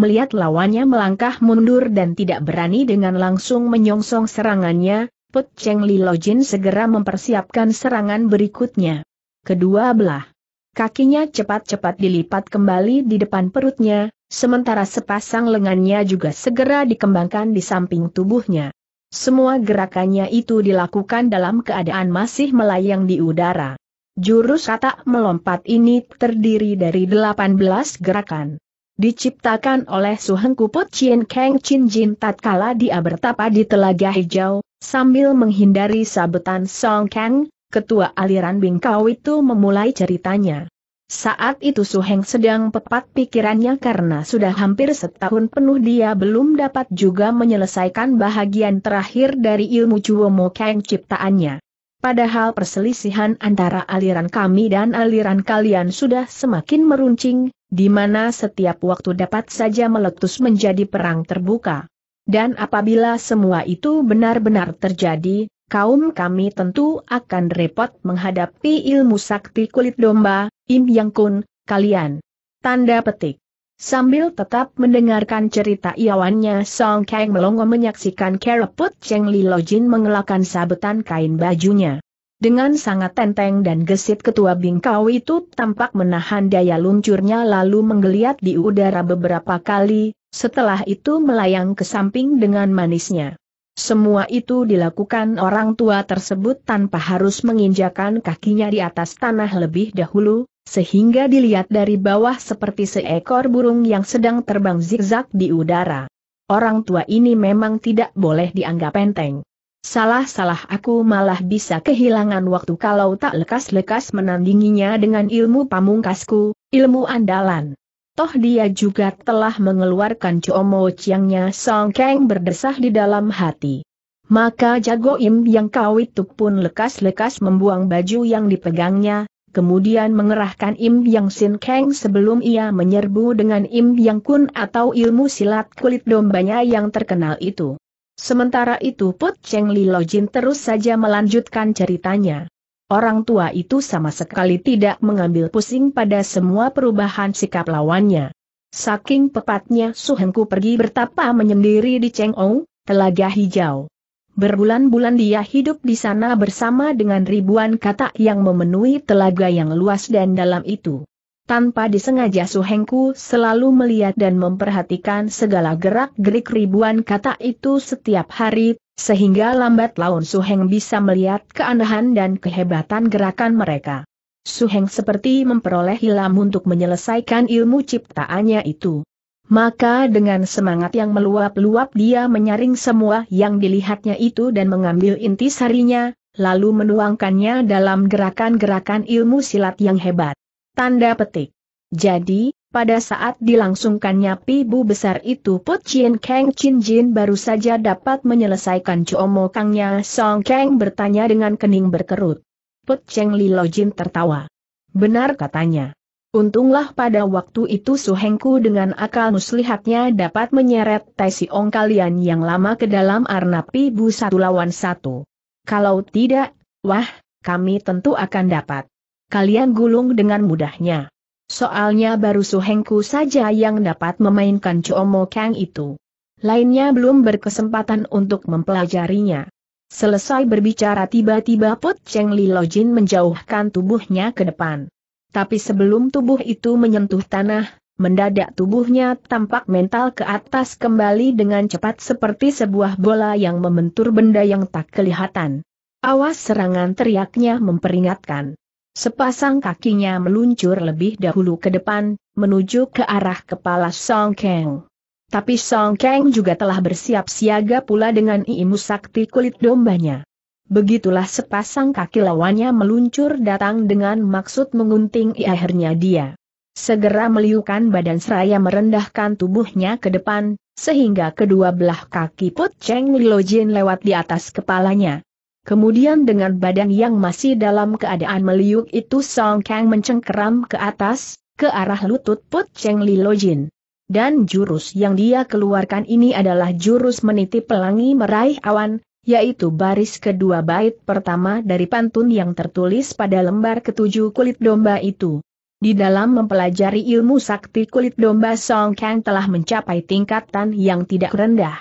Melihat lawannya melangkah mundur dan tidak berani dengan langsung menyongsong serangannya, Put Cheng Lo Jin segera mempersiapkan serangan berikutnya kedua belah. Kakinya cepat-cepat dilipat kembali di depan perutnya, sementara sepasang lengannya juga segera dikembangkan di samping tubuhnya. Semua gerakannya itu dilakukan dalam keadaan masih melayang di udara. Jurus kata melompat ini terdiri dari 18 gerakan. Diciptakan oleh suheng kuput Chien Kang Chin Jin tatkala dia bertapa di Telaga Hijau, sambil menghindari sabetan Song Kang, ketua aliran Bingkau itu memulai ceritanya. Saat itu Suheng sedang pepat pikirannya karena sudah hampir setahun penuh dia belum dapat juga menyelesaikan bahagian terakhir dari ilmu Moka Kang ciptaannya. Padahal perselisihan antara aliran kami dan aliran kalian sudah semakin meruncing, di mana setiap waktu dapat saja meletus menjadi perang terbuka. Dan apabila semua itu benar-benar terjadi, kaum kami tentu akan repot menghadapi ilmu sakti kulit domba, Im Yang Kun, kalian. Tanda petik. Sambil tetap mendengarkan cerita iawannya Song Kang melongo menyaksikan Keraput Cheng Li Lojin mengelakkan sabetan kain bajunya. Dengan sangat tenteng dan gesit ketua bingkau itu tampak menahan daya luncurnya lalu menggeliat di udara beberapa kali, setelah itu melayang ke samping dengan manisnya. Semua itu dilakukan orang tua tersebut tanpa harus menginjakan kakinya di atas tanah lebih dahulu, sehingga dilihat dari bawah seperti seekor burung yang sedang terbang zigzag di udara. Orang tua ini memang tidak boleh dianggap enteng. Salah-salah aku malah bisa kehilangan waktu kalau tak lekas-lekas menandinginya dengan ilmu pamungkasku, ilmu andalan. Toh dia juga telah mengeluarkan Chomo Chiangnya Song Kang berdesah di dalam hati. Maka jago im yang kau itu pun lekas-lekas membuang baju yang dipegangnya, kemudian mengerahkan Im Yang Sin Kang sebelum ia menyerbu dengan Im Yang Kun atau ilmu silat kulit dombanya yang terkenal itu. Sementara itu Put Cheng Li Lojin terus saja melanjutkan ceritanya orang tua itu sama sekali tidak mengambil pusing pada semua perubahan sikap lawannya. Saking pepatnya Suhengku pergi bertapa menyendiri di Chengou, Telaga Hijau. Berbulan-bulan dia hidup di sana bersama dengan ribuan katak yang memenuhi telaga yang luas dan dalam itu. Tanpa disengaja Su Hengku selalu melihat dan memperhatikan segala gerak-gerik ribuan kata itu setiap hari, sehingga lambat laun Su Heng bisa melihat keanehan dan kehebatan gerakan mereka. Su Heng seperti memperoleh ilham untuk menyelesaikan ilmu ciptaannya itu. Maka dengan semangat yang meluap-luap dia menyaring semua yang dilihatnya itu dan mengambil inti sarinya, lalu menuangkannya dalam gerakan-gerakan ilmu silat yang hebat. Tanda petik. Jadi, pada saat dilangsungkannya pibu besar itu Put Chin Kang Chin Jin baru saja dapat menyelesaikan cuomo kangnya. Song Kang bertanya dengan kening berkerut. Put Cheng Li Lo Jin tertawa. Benar katanya. Untunglah pada waktu itu Su Hengku dengan akal muslihatnya dapat menyeret Tai Siong kalian yang lama ke dalam arna pibu satu lawan satu. Kalau tidak, wah, kami tentu akan dapat kalian gulung dengan mudahnya. Soalnya baru suhengku saja yang dapat memainkan Cuomo Kang itu. Lainnya belum berkesempatan untuk mempelajarinya. Selesai berbicara tiba-tiba Put Cheng Li Lojin menjauhkan tubuhnya ke depan. Tapi sebelum tubuh itu menyentuh tanah, mendadak tubuhnya tampak mental ke atas kembali dengan cepat seperti sebuah bola yang membentur benda yang tak kelihatan. Awas serangan teriaknya memperingatkan. Sepasang kakinya meluncur lebih dahulu ke depan, menuju ke arah kepala Song Kang. Tapi Song Kang juga telah bersiap siaga pula dengan ilmu sakti kulit dombanya. Begitulah sepasang kaki lawannya meluncur datang dengan maksud mengunting akhirnya dia. Segera meliukan badan seraya merendahkan tubuhnya ke depan, sehingga kedua belah kaki Put Cheng Jin lewat di atas kepalanya. Kemudian dengan badan yang masih dalam keadaan meliuk itu Song Kang mencengkeram ke atas, ke arah lutut Put Cheng Li Jin. Dan jurus yang dia keluarkan ini adalah jurus meniti pelangi meraih awan, yaitu baris kedua bait pertama dari pantun yang tertulis pada lembar ketujuh kulit domba itu. Di dalam mempelajari ilmu sakti kulit domba Song Kang telah mencapai tingkatan yang tidak rendah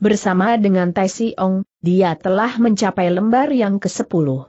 bersama dengan Tai Ong, dia telah mencapai lembar yang ke-10.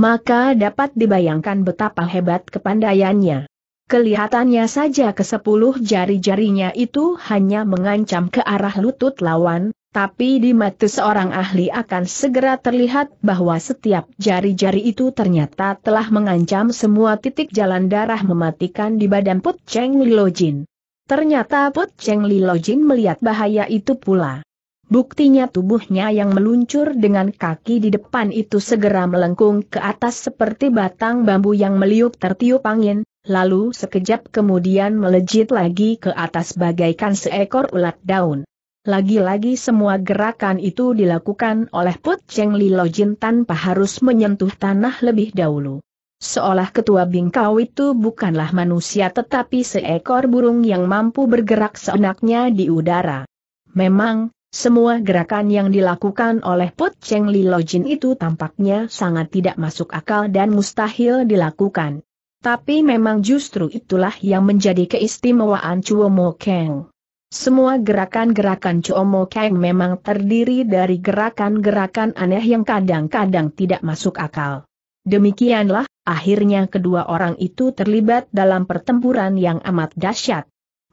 Maka dapat dibayangkan betapa hebat kepandaiannya. Kelihatannya saja ke-10 jari-jarinya itu hanya mengancam ke arah lutut lawan, tapi di mata seorang ahli akan segera terlihat bahwa setiap jari-jari itu ternyata telah mengancam semua titik jalan darah mematikan di badan Put Cheng Jin. Ternyata Put Cheng Jin melihat bahaya itu pula. Buktinya tubuhnya yang meluncur dengan kaki di depan itu segera melengkung ke atas seperti batang bambu yang meliuk tertiup angin, lalu sekejap kemudian melejit lagi ke atas bagaikan seekor ulat daun. Lagi-lagi semua gerakan itu dilakukan oleh Put Cheng Li Jin tanpa harus menyentuh tanah lebih dahulu. Seolah ketua bingkau itu bukanlah manusia tetapi seekor burung yang mampu bergerak seenaknya di udara. Memang, semua gerakan yang dilakukan oleh Put Cheng Li Lojin itu tampaknya sangat tidak masuk akal dan mustahil dilakukan. Tapi memang justru itulah yang menjadi keistimewaan Chuo Mo Kang. Semua gerakan-gerakan Chuo Mo Kang memang terdiri dari gerakan-gerakan aneh yang kadang-kadang tidak masuk akal. Demikianlah, akhirnya kedua orang itu terlibat dalam pertempuran yang amat dahsyat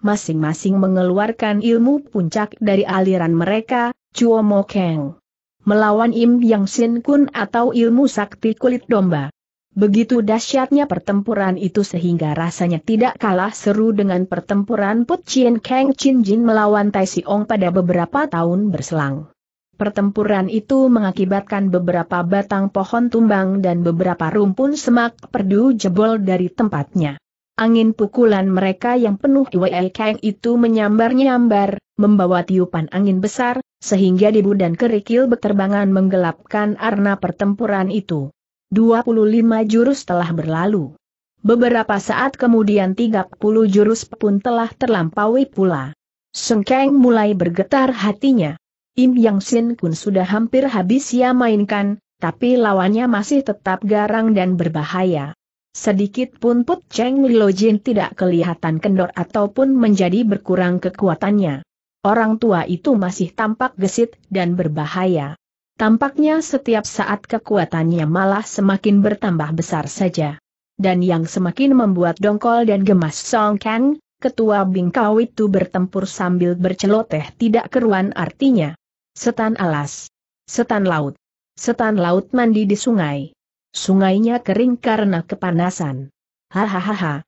masing-masing mengeluarkan ilmu puncak dari aliran mereka, Chuo Mo Keng. Melawan Im Yang Sin Kun atau ilmu sakti kulit domba. Begitu dahsyatnya pertempuran itu sehingga rasanya tidak kalah seru dengan pertempuran Put Chien Kang Chin Jin melawan Tai Ong pada beberapa tahun berselang. Pertempuran itu mengakibatkan beberapa batang pohon tumbang dan beberapa rumpun semak perdu jebol dari tempatnya. Angin pukulan mereka yang penuh Wei Kang itu menyambar-nyambar, membawa tiupan angin besar, sehingga debu dan kerikil berterbangan menggelapkan arna pertempuran itu. 25 jurus telah berlalu. Beberapa saat kemudian 30 jurus pun telah terlampaui pula. Sengkeng mulai bergetar hatinya. Im Yang Sin Kun sudah hampir habis ia mainkan, tapi lawannya masih tetap garang dan berbahaya. Sedikit pun Put Cheng Jin tidak kelihatan kendor ataupun menjadi berkurang kekuatannya. Orang tua itu masih tampak gesit dan berbahaya. Tampaknya setiap saat kekuatannya malah semakin bertambah besar saja. Dan yang semakin membuat dongkol dan gemas Song Kang, ketua bingkau itu bertempur sambil berceloteh tidak keruan artinya. Setan alas. Setan laut. Setan laut mandi di sungai. Sungainya kering karena kepanasan. Hahaha.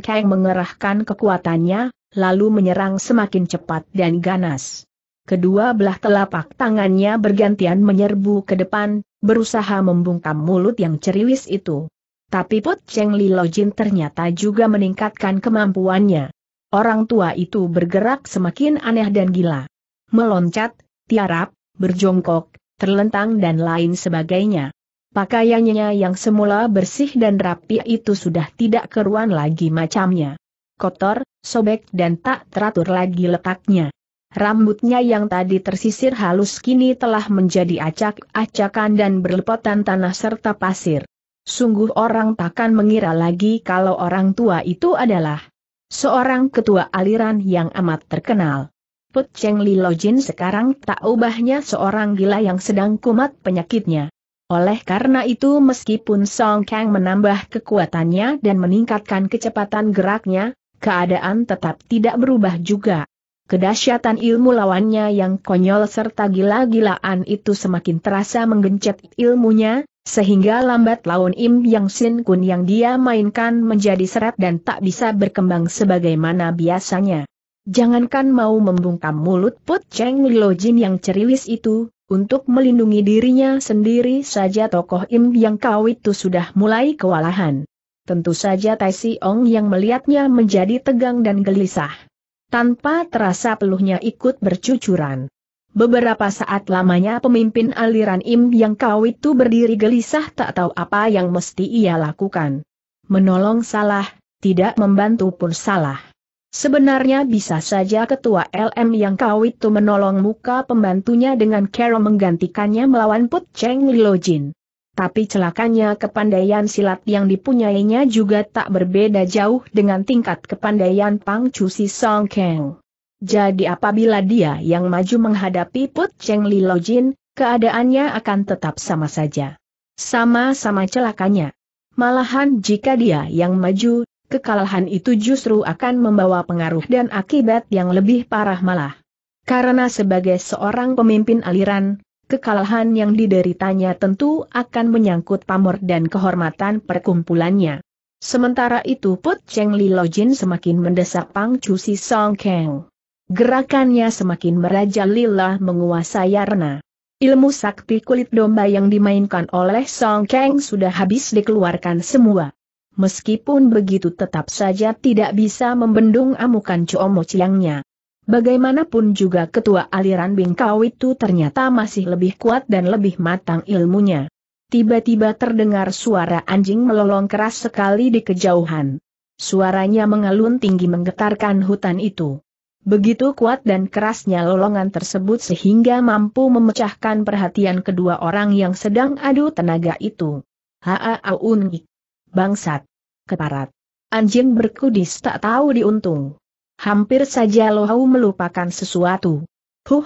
Kang mengerahkan kekuatannya, lalu menyerang semakin cepat dan ganas. Kedua belah telapak tangannya bergantian menyerbu ke depan, berusaha membungkam mulut yang ceriwis itu. Tapi Put Cheng Li Lo Jin ternyata juga meningkatkan kemampuannya. Orang tua itu bergerak semakin aneh dan gila. Meloncat, tiarap, berjongkok, terlentang dan lain sebagainya. Pakaiannya yang semula bersih dan rapi itu sudah tidak keruan lagi macamnya. Kotor, sobek dan tak teratur lagi letaknya. Rambutnya yang tadi tersisir halus kini telah menjadi acak-acakan dan berlepotan tanah serta pasir. Sungguh orang takkan mengira lagi kalau orang tua itu adalah seorang ketua aliran yang amat terkenal. Put Cheng Li Lojin sekarang tak ubahnya seorang gila yang sedang kumat penyakitnya. Oleh karena itu meskipun Song Kang menambah kekuatannya dan meningkatkan kecepatan geraknya, keadaan tetap tidak berubah juga. Kedahsyatan ilmu lawannya yang konyol serta gila-gilaan itu semakin terasa menggencet ilmunya, sehingga lambat laun Im Yang Sin Kun yang dia mainkan menjadi seret dan tak bisa berkembang sebagaimana biasanya. Jangankan mau membungkam mulut Put Cheng Jin yang ceriwis itu, untuk melindungi dirinya sendiri saja tokoh Im yang kau itu sudah mulai kewalahan. Tentu saja Tai Si Ong yang melihatnya menjadi tegang dan gelisah. Tanpa terasa peluhnya ikut bercucuran. Beberapa saat lamanya pemimpin aliran Im yang kau itu berdiri gelisah tak tahu apa yang mesti ia lakukan. Menolong salah, tidak membantu pun salah. Sebenarnya bisa saja ketua LM yang kau itu menolong muka pembantunya dengan cara menggantikannya melawan Put Cheng Lilo Jin. Tapi celakanya kepandaian silat yang dipunyainya juga tak berbeda jauh dengan tingkat kepandaian Pang Chu Si Song Kang. Jadi apabila dia yang maju menghadapi Put Cheng Lilo Jin, keadaannya akan tetap sama saja. Sama-sama celakanya. Malahan jika dia yang maju, kekalahan itu justru akan membawa pengaruh dan akibat yang lebih parah malah. Karena sebagai seorang pemimpin aliran, kekalahan yang dideritanya tentu akan menyangkut pamor dan kehormatan perkumpulannya. Sementara itu Put Cheng Li Lo Jin semakin mendesak Pang Chu Si Song Kang. Gerakannya semakin merajalela menguasai arena. Ilmu sakti kulit domba yang dimainkan oleh Song Kang sudah habis dikeluarkan semua meskipun begitu tetap saja tidak bisa membendung amukan cuomo cilangnya. Bagaimanapun juga ketua aliran Bingkau itu ternyata masih lebih kuat dan lebih matang ilmunya. Tiba-tiba terdengar suara anjing melolong keras sekali di kejauhan. Suaranya mengalun tinggi menggetarkan hutan itu. Begitu kuat dan kerasnya lolongan tersebut sehingga mampu memecahkan perhatian kedua orang yang sedang adu tenaga itu. Haa unik. Bangsat. Keparat. Anjing berkudis tak tahu diuntung. Hampir saja Lohau melupakan sesuatu. Huh!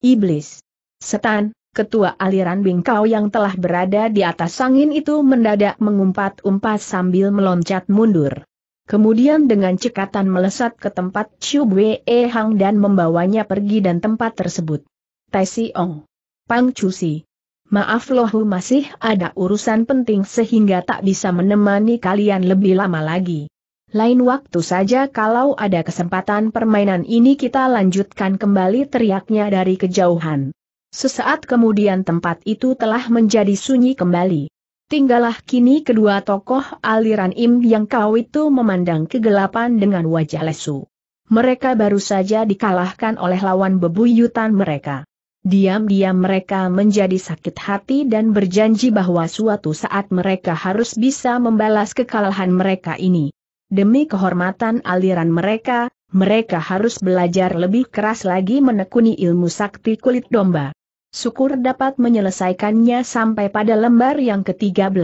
Iblis! Setan, ketua aliran bingkau yang telah berada di atas angin itu mendadak mengumpat-umpat sambil meloncat mundur. Kemudian dengan cekatan melesat ke tempat Chiu Bwe Hang dan membawanya pergi dan tempat tersebut. Tai Si Ong. Pang Chu Si. Maaf lohu masih ada urusan penting sehingga tak bisa menemani kalian lebih lama lagi. Lain waktu saja kalau ada kesempatan permainan ini kita lanjutkan kembali teriaknya dari kejauhan. Sesaat kemudian tempat itu telah menjadi sunyi kembali. Tinggallah kini kedua tokoh aliran Im yang kau itu memandang kegelapan dengan wajah lesu. Mereka baru saja dikalahkan oleh lawan bebuyutan mereka. Diam-diam mereka menjadi sakit hati dan berjanji bahwa suatu saat mereka harus bisa membalas kekalahan mereka ini. Demi kehormatan aliran mereka, mereka harus belajar lebih keras lagi menekuni ilmu sakti kulit domba. Syukur dapat menyelesaikannya sampai pada lembar yang ke-13.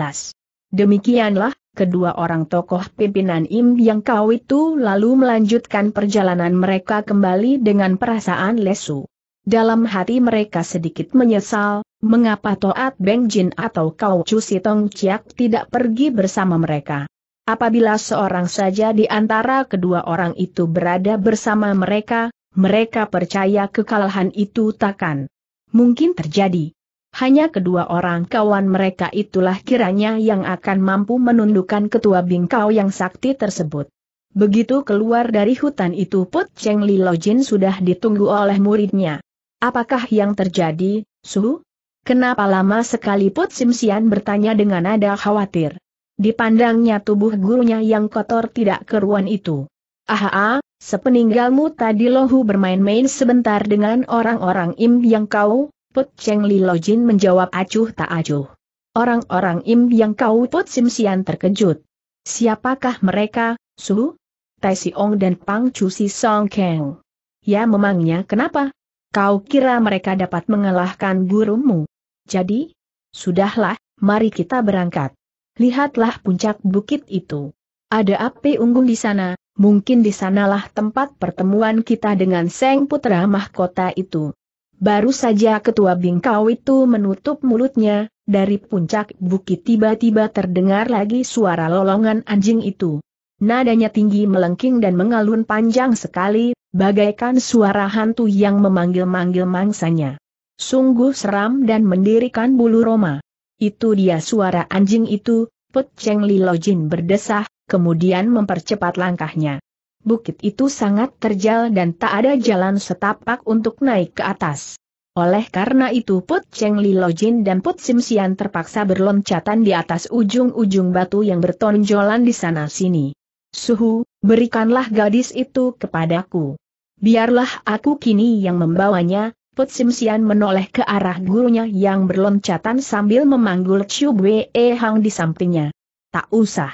Demikianlah, kedua orang tokoh pimpinan Im Yang Kau itu lalu melanjutkan perjalanan mereka kembali dengan perasaan lesu. Dalam hati mereka sedikit menyesal, mengapa Toat Beng Jin atau Kau Chu Sitong Chiak tidak pergi bersama mereka. Apabila seorang saja di antara kedua orang itu berada bersama mereka, mereka percaya kekalahan itu takkan mungkin terjadi. Hanya kedua orang kawan mereka itulah kiranya yang akan mampu menundukkan ketua bingkau yang sakti tersebut. Begitu keluar dari hutan itu Put Cheng Li Lojin sudah ditunggu oleh muridnya. Apakah yang terjadi, Su? Kenapa lama sekali Put Sian bertanya dengan nada khawatir. Dipandangnya tubuh gurunya yang kotor tidak keruan itu. Aha, sepeninggalmu tadi lohu bermain-main sebentar dengan orang-orang Im yang kau, Put Cheng Li Lojin menjawab acuh tak acuh. Orang-orang Im yang kau Put Sian terkejut. Siapakah mereka, Su? Tai Siong dan Pang Chu Si Song Keng. Ya memangnya kenapa? Kau kira mereka dapat mengalahkan gurumu? Jadi, sudahlah, mari kita berangkat. Lihatlah puncak bukit itu. Ada api unggun di sana, mungkin di sanalah tempat pertemuan kita dengan Seng Putra Mahkota itu. Baru saja ketua bingkau itu menutup mulutnya, dari puncak bukit tiba-tiba terdengar lagi suara lolongan anjing itu. Nadanya tinggi melengking dan mengalun panjang sekali, bagaikan suara hantu yang memanggil-manggil mangsanya. Sungguh seram dan mendirikan bulu Roma. Itu dia suara anjing itu, Put Cheng Li Jin berdesah, kemudian mempercepat langkahnya. Bukit itu sangat terjal dan tak ada jalan setapak untuk naik ke atas. Oleh karena itu Put Cheng Li Jin dan Put Sim Sian terpaksa berloncatan di atas ujung-ujung batu yang bertonjolan di sana-sini. Suhu, berikanlah gadis itu kepadaku. Biarlah aku kini yang membawanya, Put Sim Sian menoleh ke arah gurunya yang berloncatan sambil memanggul Chiu Bwe Hang di sampingnya. Tak usah.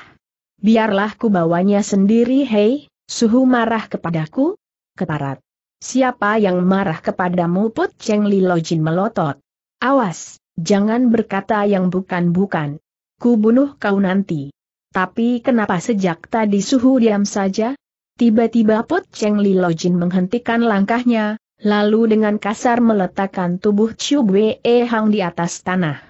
Biarlah ku bawanya sendiri hei, suhu marah kepadaku? Keparat. Siapa yang marah kepadamu Put Cheng Li Lojin melotot. Awas, jangan berkata yang bukan-bukan. Ku bunuh kau nanti. Tapi kenapa sejak tadi suhu diam saja? Tiba-tiba Pot Cheng Li Lojin menghentikan langkahnya, lalu dengan kasar meletakkan tubuh Chiu Wei e Hang di atas tanah.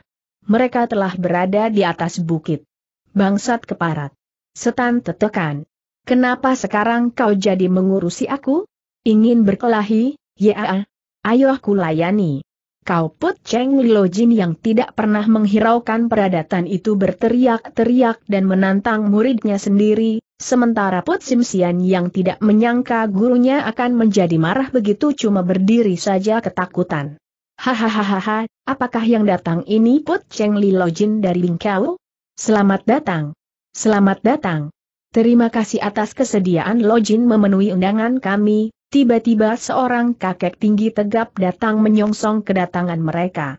Mereka telah berada di atas bukit. Bangsat keparat. Setan tetekan. Kenapa sekarang kau jadi mengurusi aku? Ingin berkelahi, ya? Ah, ah. Ayo aku layani. Kau Put Cheng Li Lojin yang tidak pernah menghiraukan peradatan itu berteriak-teriak dan menantang muridnya sendiri, Sementara Put Simsian yang tidak menyangka gurunya akan menjadi marah begitu cuma berdiri saja ketakutan. Hahaha, apakah yang datang ini Put Cheng Li Lojin dari Bingkau? Selamat datang. Selamat datang. Terima kasih atas kesediaan Lojin memenuhi undangan kami. Tiba-tiba seorang kakek tinggi tegap datang menyongsong kedatangan mereka.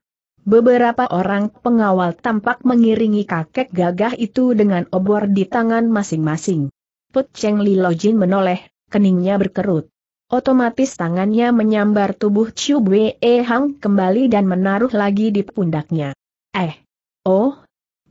Beberapa orang pengawal tampak mengiringi kakek gagah itu dengan obor di tangan masing-masing. Put Cheng Li Jin menoleh, keningnya berkerut. Otomatis tangannya menyambar tubuh Chiu Wei e Hang kembali dan menaruh lagi di pundaknya. Eh. Oh.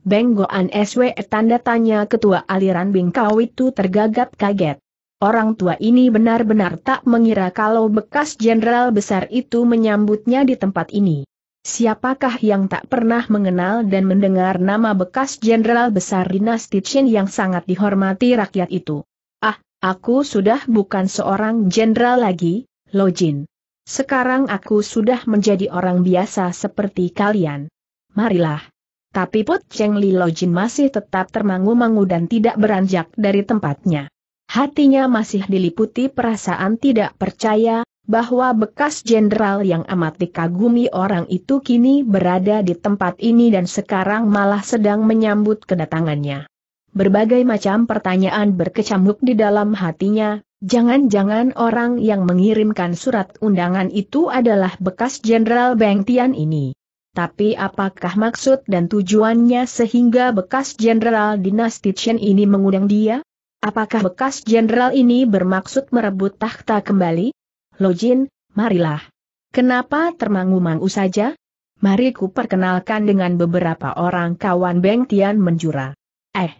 Benggoan SW tanda tanya ketua aliran bingkau itu tergagap kaget. Orang tua ini benar-benar tak mengira kalau bekas jenderal besar itu menyambutnya di tempat ini. Siapakah yang tak pernah mengenal dan mendengar nama bekas jenderal besar dinasti Qin yang sangat dihormati rakyat itu? Ah, aku sudah bukan seorang jenderal lagi, Lo Jin. Sekarang aku sudah menjadi orang biasa seperti kalian. Marilah. Tapi Put Cheng Li Lo Jin masih tetap termangu-mangu dan tidak beranjak dari tempatnya. Hatinya masih diliputi perasaan tidak percaya, bahwa bekas jenderal yang amat dikagumi orang itu kini berada di tempat ini dan sekarang malah sedang menyambut kedatangannya. Berbagai macam pertanyaan berkecamuk di dalam hatinya, jangan-jangan orang yang mengirimkan surat undangan itu adalah bekas Jenderal Beng Tian ini. Tapi apakah maksud dan tujuannya sehingga bekas Jenderal Dinasti Chen ini mengundang dia? Apakah bekas jenderal ini bermaksud merebut tahta kembali? Lojin, marilah. Kenapa termangu-mangu saja? Mari ku perkenalkan dengan beberapa orang kawan Beng Tian menjura. Eh.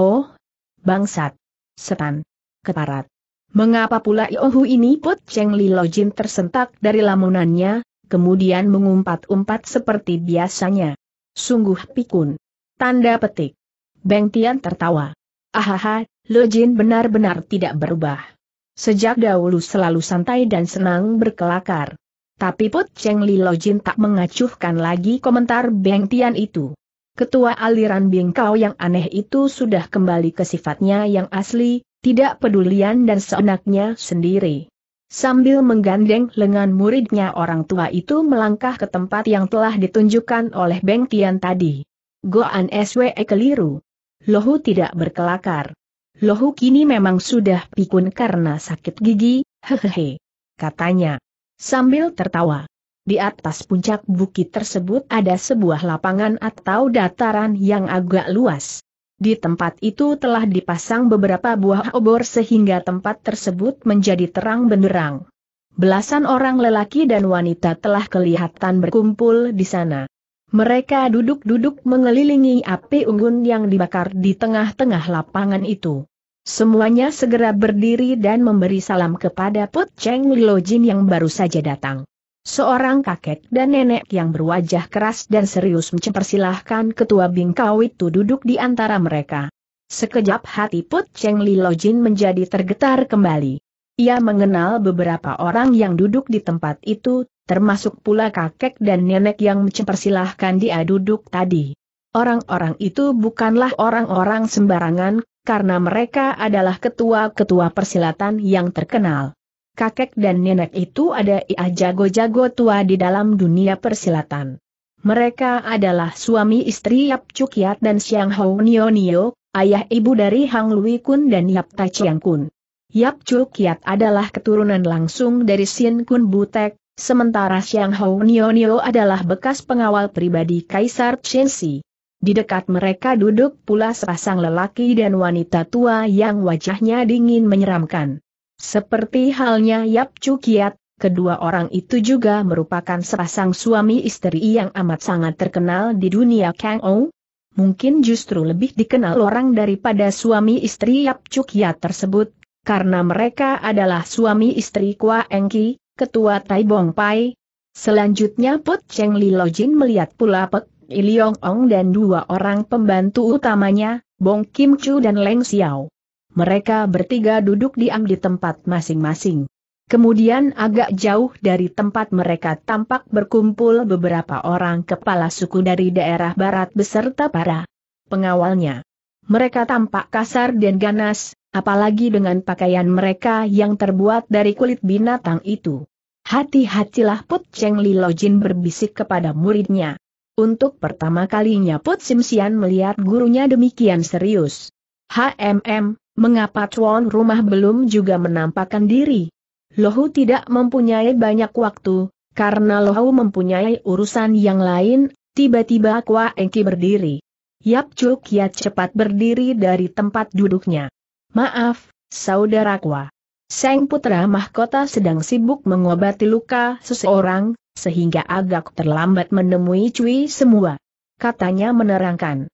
Oh. Bangsat. Setan. Keparat. Mengapa pula Iohu ini Put Cheng Li Lojin tersentak dari lamunannya, kemudian mengumpat-umpat seperti biasanya. Sungguh pikun. Tanda petik. Beng Tian tertawa. Ahaha, Lojin benar-benar tidak berubah. Sejak dahulu selalu santai dan senang berkelakar. Tapi Put Cheng Li Lojin tak mengacuhkan lagi komentar Beng Tian itu. Ketua aliran Bingkau yang aneh itu sudah kembali ke sifatnya yang asli, tidak pedulian dan seenaknya sendiri. Sambil menggandeng lengan muridnya orang tua itu melangkah ke tempat yang telah ditunjukkan oleh Beng Tian tadi. Goan SWE keliru. Lohu tidak berkelakar lohu kini memang sudah pikun karena sakit gigi, hehehe. Katanya. Sambil tertawa. Di atas puncak bukit tersebut ada sebuah lapangan atau dataran yang agak luas. Di tempat itu telah dipasang beberapa buah obor sehingga tempat tersebut menjadi terang benderang. Belasan orang lelaki dan wanita telah kelihatan berkumpul di sana. Mereka duduk-duduk mengelilingi api unggun yang dibakar di tengah-tengah lapangan itu. Semuanya segera berdiri dan memberi salam kepada Put Cheng Lilo Jin yang baru saja datang. Seorang kakek dan nenek yang berwajah keras dan serius mempersilahkan ketua Bingkau itu duduk di antara mereka. Sekejap hati Put Cheng Lilo Jin menjadi tergetar kembali. Ia mengenal beberapa orang yang duduk di tempat itu, termasuk pula kakek dan nenek yang mempersilahkan dia duduk tadi. Orang-orang itu bukanlah orang-orang sembarangan, karena mereka adalah ketua-ketua persilatan yang terkenal. Kakek dan nenek itu ada ia jago-jago tua di dalam dunia persilatan. Mereka adalah suami istri Yap Cukiat dan Siang Hou Nio Nio, ayah ibu dari Hang Lui Kun dan Yap Ta Chiang Kun. Yap Cukiat adalah keturunan langsung dari Sin Kun Butek, sementara Siang Hou Nio Nio adalah bekas pengawal pribadi Kaisar Chen Si. Di dekat mereka duduk pula sepasang lelaki dan wanita tua yang wajahnya dingin menyeramkan. Seperti halnya Yap Cukiat, kedua orang itu juga merupakan sepasang suami istri yang amat sangat terkenal di dunia Kang Ou, mungkin justru lebih dikenal orang daripada suami istri Yap Cukia tersebut, karena mereka adalah suami istri Kwa Engki, ketua Tai Bong Pai. Selanjutnya Put Cheng Li Lojin melihat pula Pek Iliong Ong dan dua orang pembantu utamanya, Bong Kim Chu dan Leng Xiao. Mereka bertiga duduk diam di tempat masing-masing. Kemudian agak jauh dari tempat mereka tampak berkumpul beberapa orang kepala suku dari daerah barat beserta para pengawalnya. Mereka tampak kasar dan ganas, apalagi dengan pakaian mereka yang terbuat dari kulit binatang itu. Hati-hatilah Put Cheng Li Lojin berbisik kepada muridnya. Untuk pertama kalinya Put Simsian melihat gurunya demikian serius. HMM, mengapa tuan rumah belum juga menampakkan diri? Lohu tidak mempunyai banyak waktu, karena Lohu mempunyai urusan yang lain, tiba-tiba Kwa Engki berdiri. Yap Chuk ya cepat berdiri dari tempat duduknya. Maaf, saudara Kwa. Seng putra mahkota sedang sibuk mengobati luka seseorang, sehingga agak terlambat menemui Cui semua. Katanya menerangkan.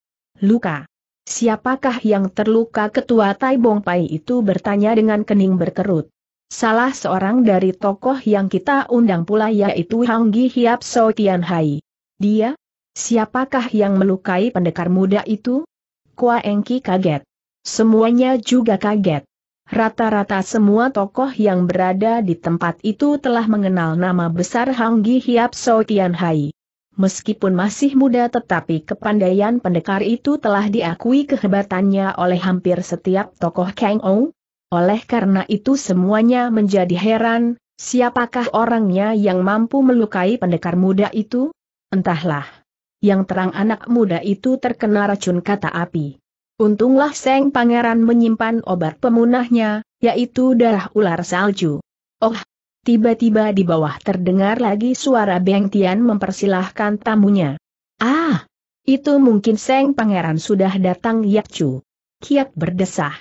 Luka. Siapakah yang terluka ketua Tai Bong Pai itu bertanya dengan kening berkerut. Salah seorang dari tokoh yang kita undang pula yaitu Gi Hiap So Tian Hai. Dia? Siapakah yang melukai pendekar muda itu? Kua Engki kaget. Semuanya juga kaget. Rata-rata semua tokoh yang berada di tempat itu telah mengenal nama besar Hanggi Hiap So Tian Hai. Meskipun masih muda tetapi kepandaian pendekar itu telah diakui kehebatannya oleh hampir setiap tokoh Kang Ong. Oleh karena itu semuanya menjadi heran, siapakah orangnya yang mampu melukai pendekar muda itu? Entahlah. Yang terang anak muda itu terkena racun kata api. Untunglah Seng Pangeran menyimpan obat pemunahnya, yaitu darah ular salju. Oh, tiba-tiba di bawah terdengar lagi suara Beng Tian mempersilahkan tamunya. Ah, itu mungkin Seng Pangeran sudah datang Yakcu. Kiat berdesah.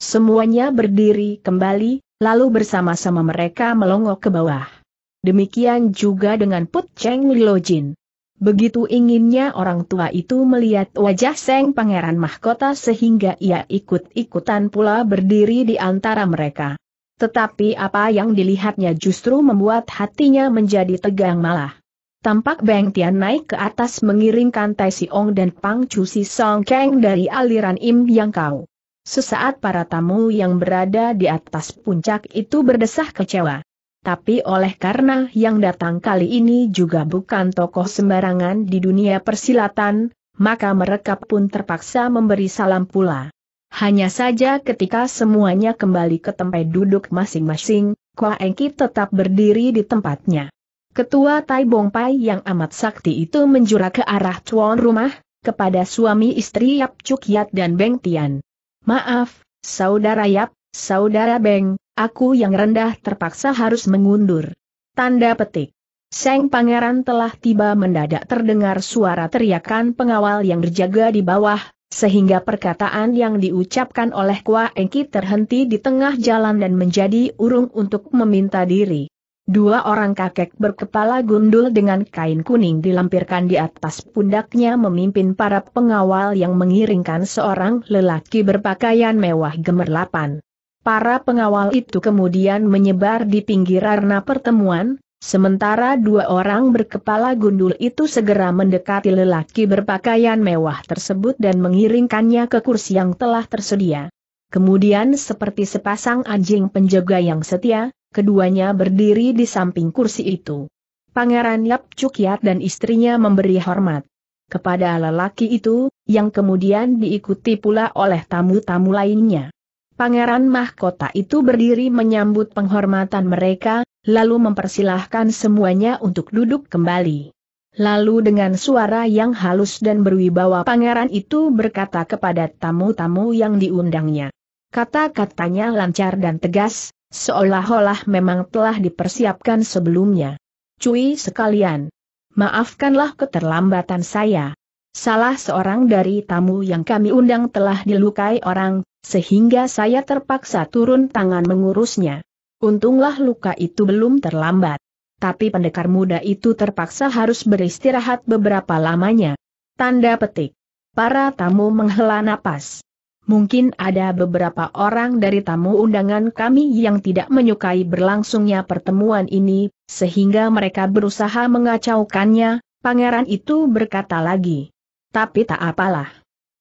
Semuanya berdiri kembali, lalu bersama-sama mereka melongok ke bawah. Demikian juga dengan Put Cheng Jin. Begitu inginnya orang tua itu melihat wajah Seng Pangeran Mahkota sehingga ia ikut-ikutan pula berdiri di antara mereka. Tetapi apa yang dilihatnya justru membuat hatinya menjadi tegang malah. Tampak Beng Tian naik ke atas mengiringkan Tai Siong dan Pang Chu Si Song Kang dari aliran Im Yang Kau. Sesaat para tamu yang berada di atas puncak itu berdesah kecewa tapi oleh karena yang datang kali ini juga bukan tokoh sembarangan di dunia persilatan, maka mereka pun terpaksa memberi salam pula. Hanya saja ketika semuanya kembali ke tempat duduk masing-masing, Kwa Engki tetap berdiri di tempatnya. Ketua Tai Bong Pai yang amat sakti itu menjura ke arah tuan rumah, kepada suami istri Yap Cuk Yat dan Beng Tian. Maaf, Saudara Yap, Saudara Beng, aku yang rendah terpaksa harus mengundur. Tanda petik. Seng pangeran telah tiba mendadak terdengar suara teriakan pengawal yang berjaga di bawah, sehingga perkataan yang diucapkan oleh Kwa Engki terhenti di tengah jalan dan menjadi urung untuk meminta diri. Dua orang kakek berkepala gundul dengan kain kuning dilampirkan di atas pundaknya memimpin para pengawal yang mengiringkan seorang lelaki berpakaian mewah gemerlapan. Para pengawal itu kemudian menyebar di pinggir arena pertemuan, sementara dua orang berkepala gundul itu segera mendekati lelaki berpakaian mewah tersebut dan mengiringkannya ke kursi yang telah tersedia. Kemudian seperti sepasang anjing penjaga yang setia, keduanya berdiri di samping kursi itu. Pangeran Yap Cukyat dan istrinya memberi hormat kepada lelaki itu, yang kemudian diikuti pula oleh tamu-tamu lainnya pangeran mahkota itu berdiri menyambut penghormatan mereka, lalu mempersilahkan semuanya untuk duduk kembali. Lalu dengan suara yang halus dan berwibawa pangeran itu berkata kepada tamu-tamu yang diundangnya. Kata-katanya lancar dan tegas, seolah-olah memang telah dipersiapkan sebelumnya. Cui sekalian, maafkanlah keterlambatan saya. Salah seorang dari tamu yang kami undang telah dilukai orang, sehingga saya terpaksa turun tangan mengurusnya. Untunglah luka itu belum terlambat. Tapi pendekar muda itu terpaksa harus beristirahat beberapa lamanya. Tanda petik. Para tamu menghela napas. Mungkin ada beberapa orang dari tamu undangan kami yang tidak menyukai berlangsungnya pertemuan ini, sehingga mereka berusaha mengacaukannya, pangeran itu berkata lagi tapi tak apalah.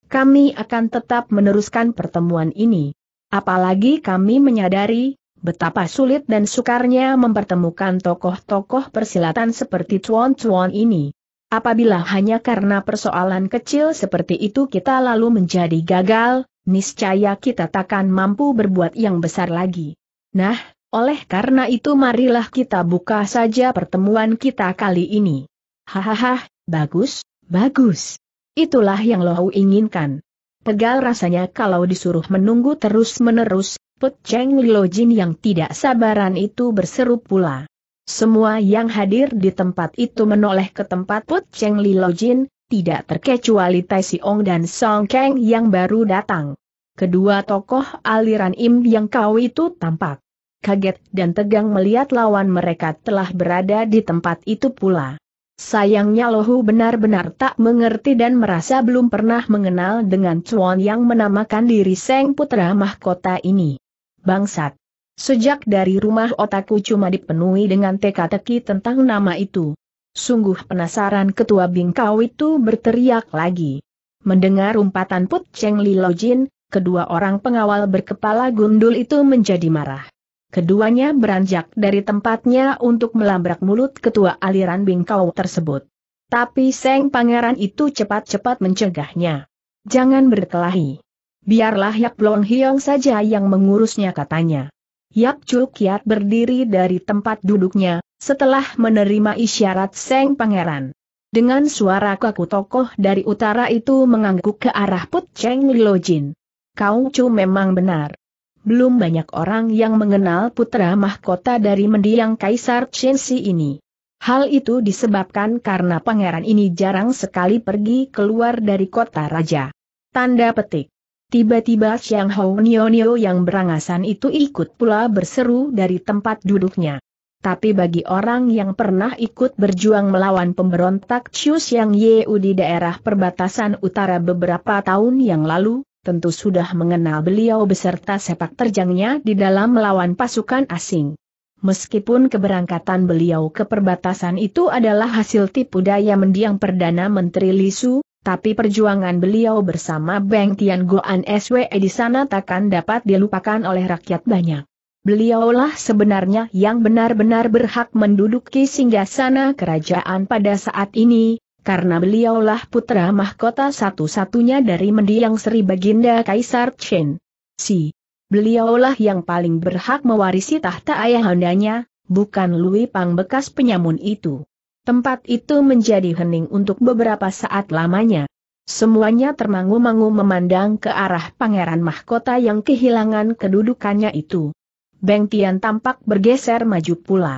Kami akan tetap meneruskan pertemuan ini. Apalagi kami menyadari, betapa sulit dan sukarnya mempertemukan tokoh-tokoh persilatan seperti cuan-cuan ini. Apabila hanya karena persoalan kecil seperti itu kita lalu menjadi gagal, niscaya kita takkan mampu berbuat yang besar lagi. Nah, oleh karena itu marilah kita buka saja pertemuan kita kali ini. Hahaha, bagus, bagus. Itulah yang Lohau inginkan. Pegal rasanya kalau disuruh menunggu terus-menerus, Put Cheng Jin yang tidak sabaran itu berseru pula. Semua yang hadir di tempat itu menoleh ke tempat Put Cheng Jin, tidak terkecuali Tai Siong dan Song Kang yang baru datang. Kedua tokoh aliran Im yang kau itu tampak kaget dan tegang melihat lawan mereka telah berada di tempat itu pula. Sayangnya Lohu benar-benar tak mengerti dan merasa belum pernah mengenal dengan Chuan yang menamakan diri Seng Putra Mahkota ini. Bangsat. Sejak dari rumah otakku cuma dipenuhi dengan teka-teki tentang nama itu. Sungguh penasaran ketua bingkau itu berteriak lagi. Mendengar umpatan Put Cheng Li Jin, kedua orang pengawal berkepala gundul itu menjadi marah keduanya beranjak dari tempatnya untuk melabrak mulut ketua aliran bingkau tersebut. Tapi Seng Pangeran itu cepat-cepat mencegahnya. Jangan berkelahi. Biarlah Yap Long Hiong saja yang mengurusnya katanya. Yap Chul Kiat berdiri dari tempat duduknya, setelah menerima isyarat Seng Pangeran. Dengan suara kaku tokoh dari utara itu mengangguk ke arah Put Cheng Jin. Kau Chu memang benar belum banyak orang yang mengenal putra mahkota dari mendiang Kaisar Chensi ini. Hal itu disebabkan karena pangeran ini jarang sekali pergi keluar dari kota raja. Tanda petik. Tiba-tiba Xiang Hou Nio yang berangasan itu ikut pula berseru dari tempat duduknya. Tapi bagi orang yang pernah ikut berjuang melawan pemberontak Chu Xiang Yeu di daerah perbatasan utara beberapa tahun yang lalu, tentu sudah mengenal beliau beserta sepak terjangnya di dalam melawan pasukan asing. Meskipun keberangkatan beliau ke perbatasan itu adalah hasil tipu daya mendiang Perdana Menteri Lisu, tapi perjuangan beliau bersama Beng Tian Goan SWE di sana takkan dapat dilupakan oleh rakyat banyak. Beliaulah sebenarnya yang benar-benar berhak menduduki singgasana kerajaan pada saat ini, karena beliaulah putra mahkota satu-satunya dari mendiang Sri Baginda Kaisar Chen. Si. Beliaulah yang paling berhak mewarisi tahta ayahandanya, bukan Lui Pang bekas penyamun itu. Tempat itu menjadi hening untuk beberapa saat lamanya. Semuanya termangu-mangu memandang ke arah pangeran mahkota yang kehilangan kedudukannya itu. Beng Tian tampak bergeser maju pula.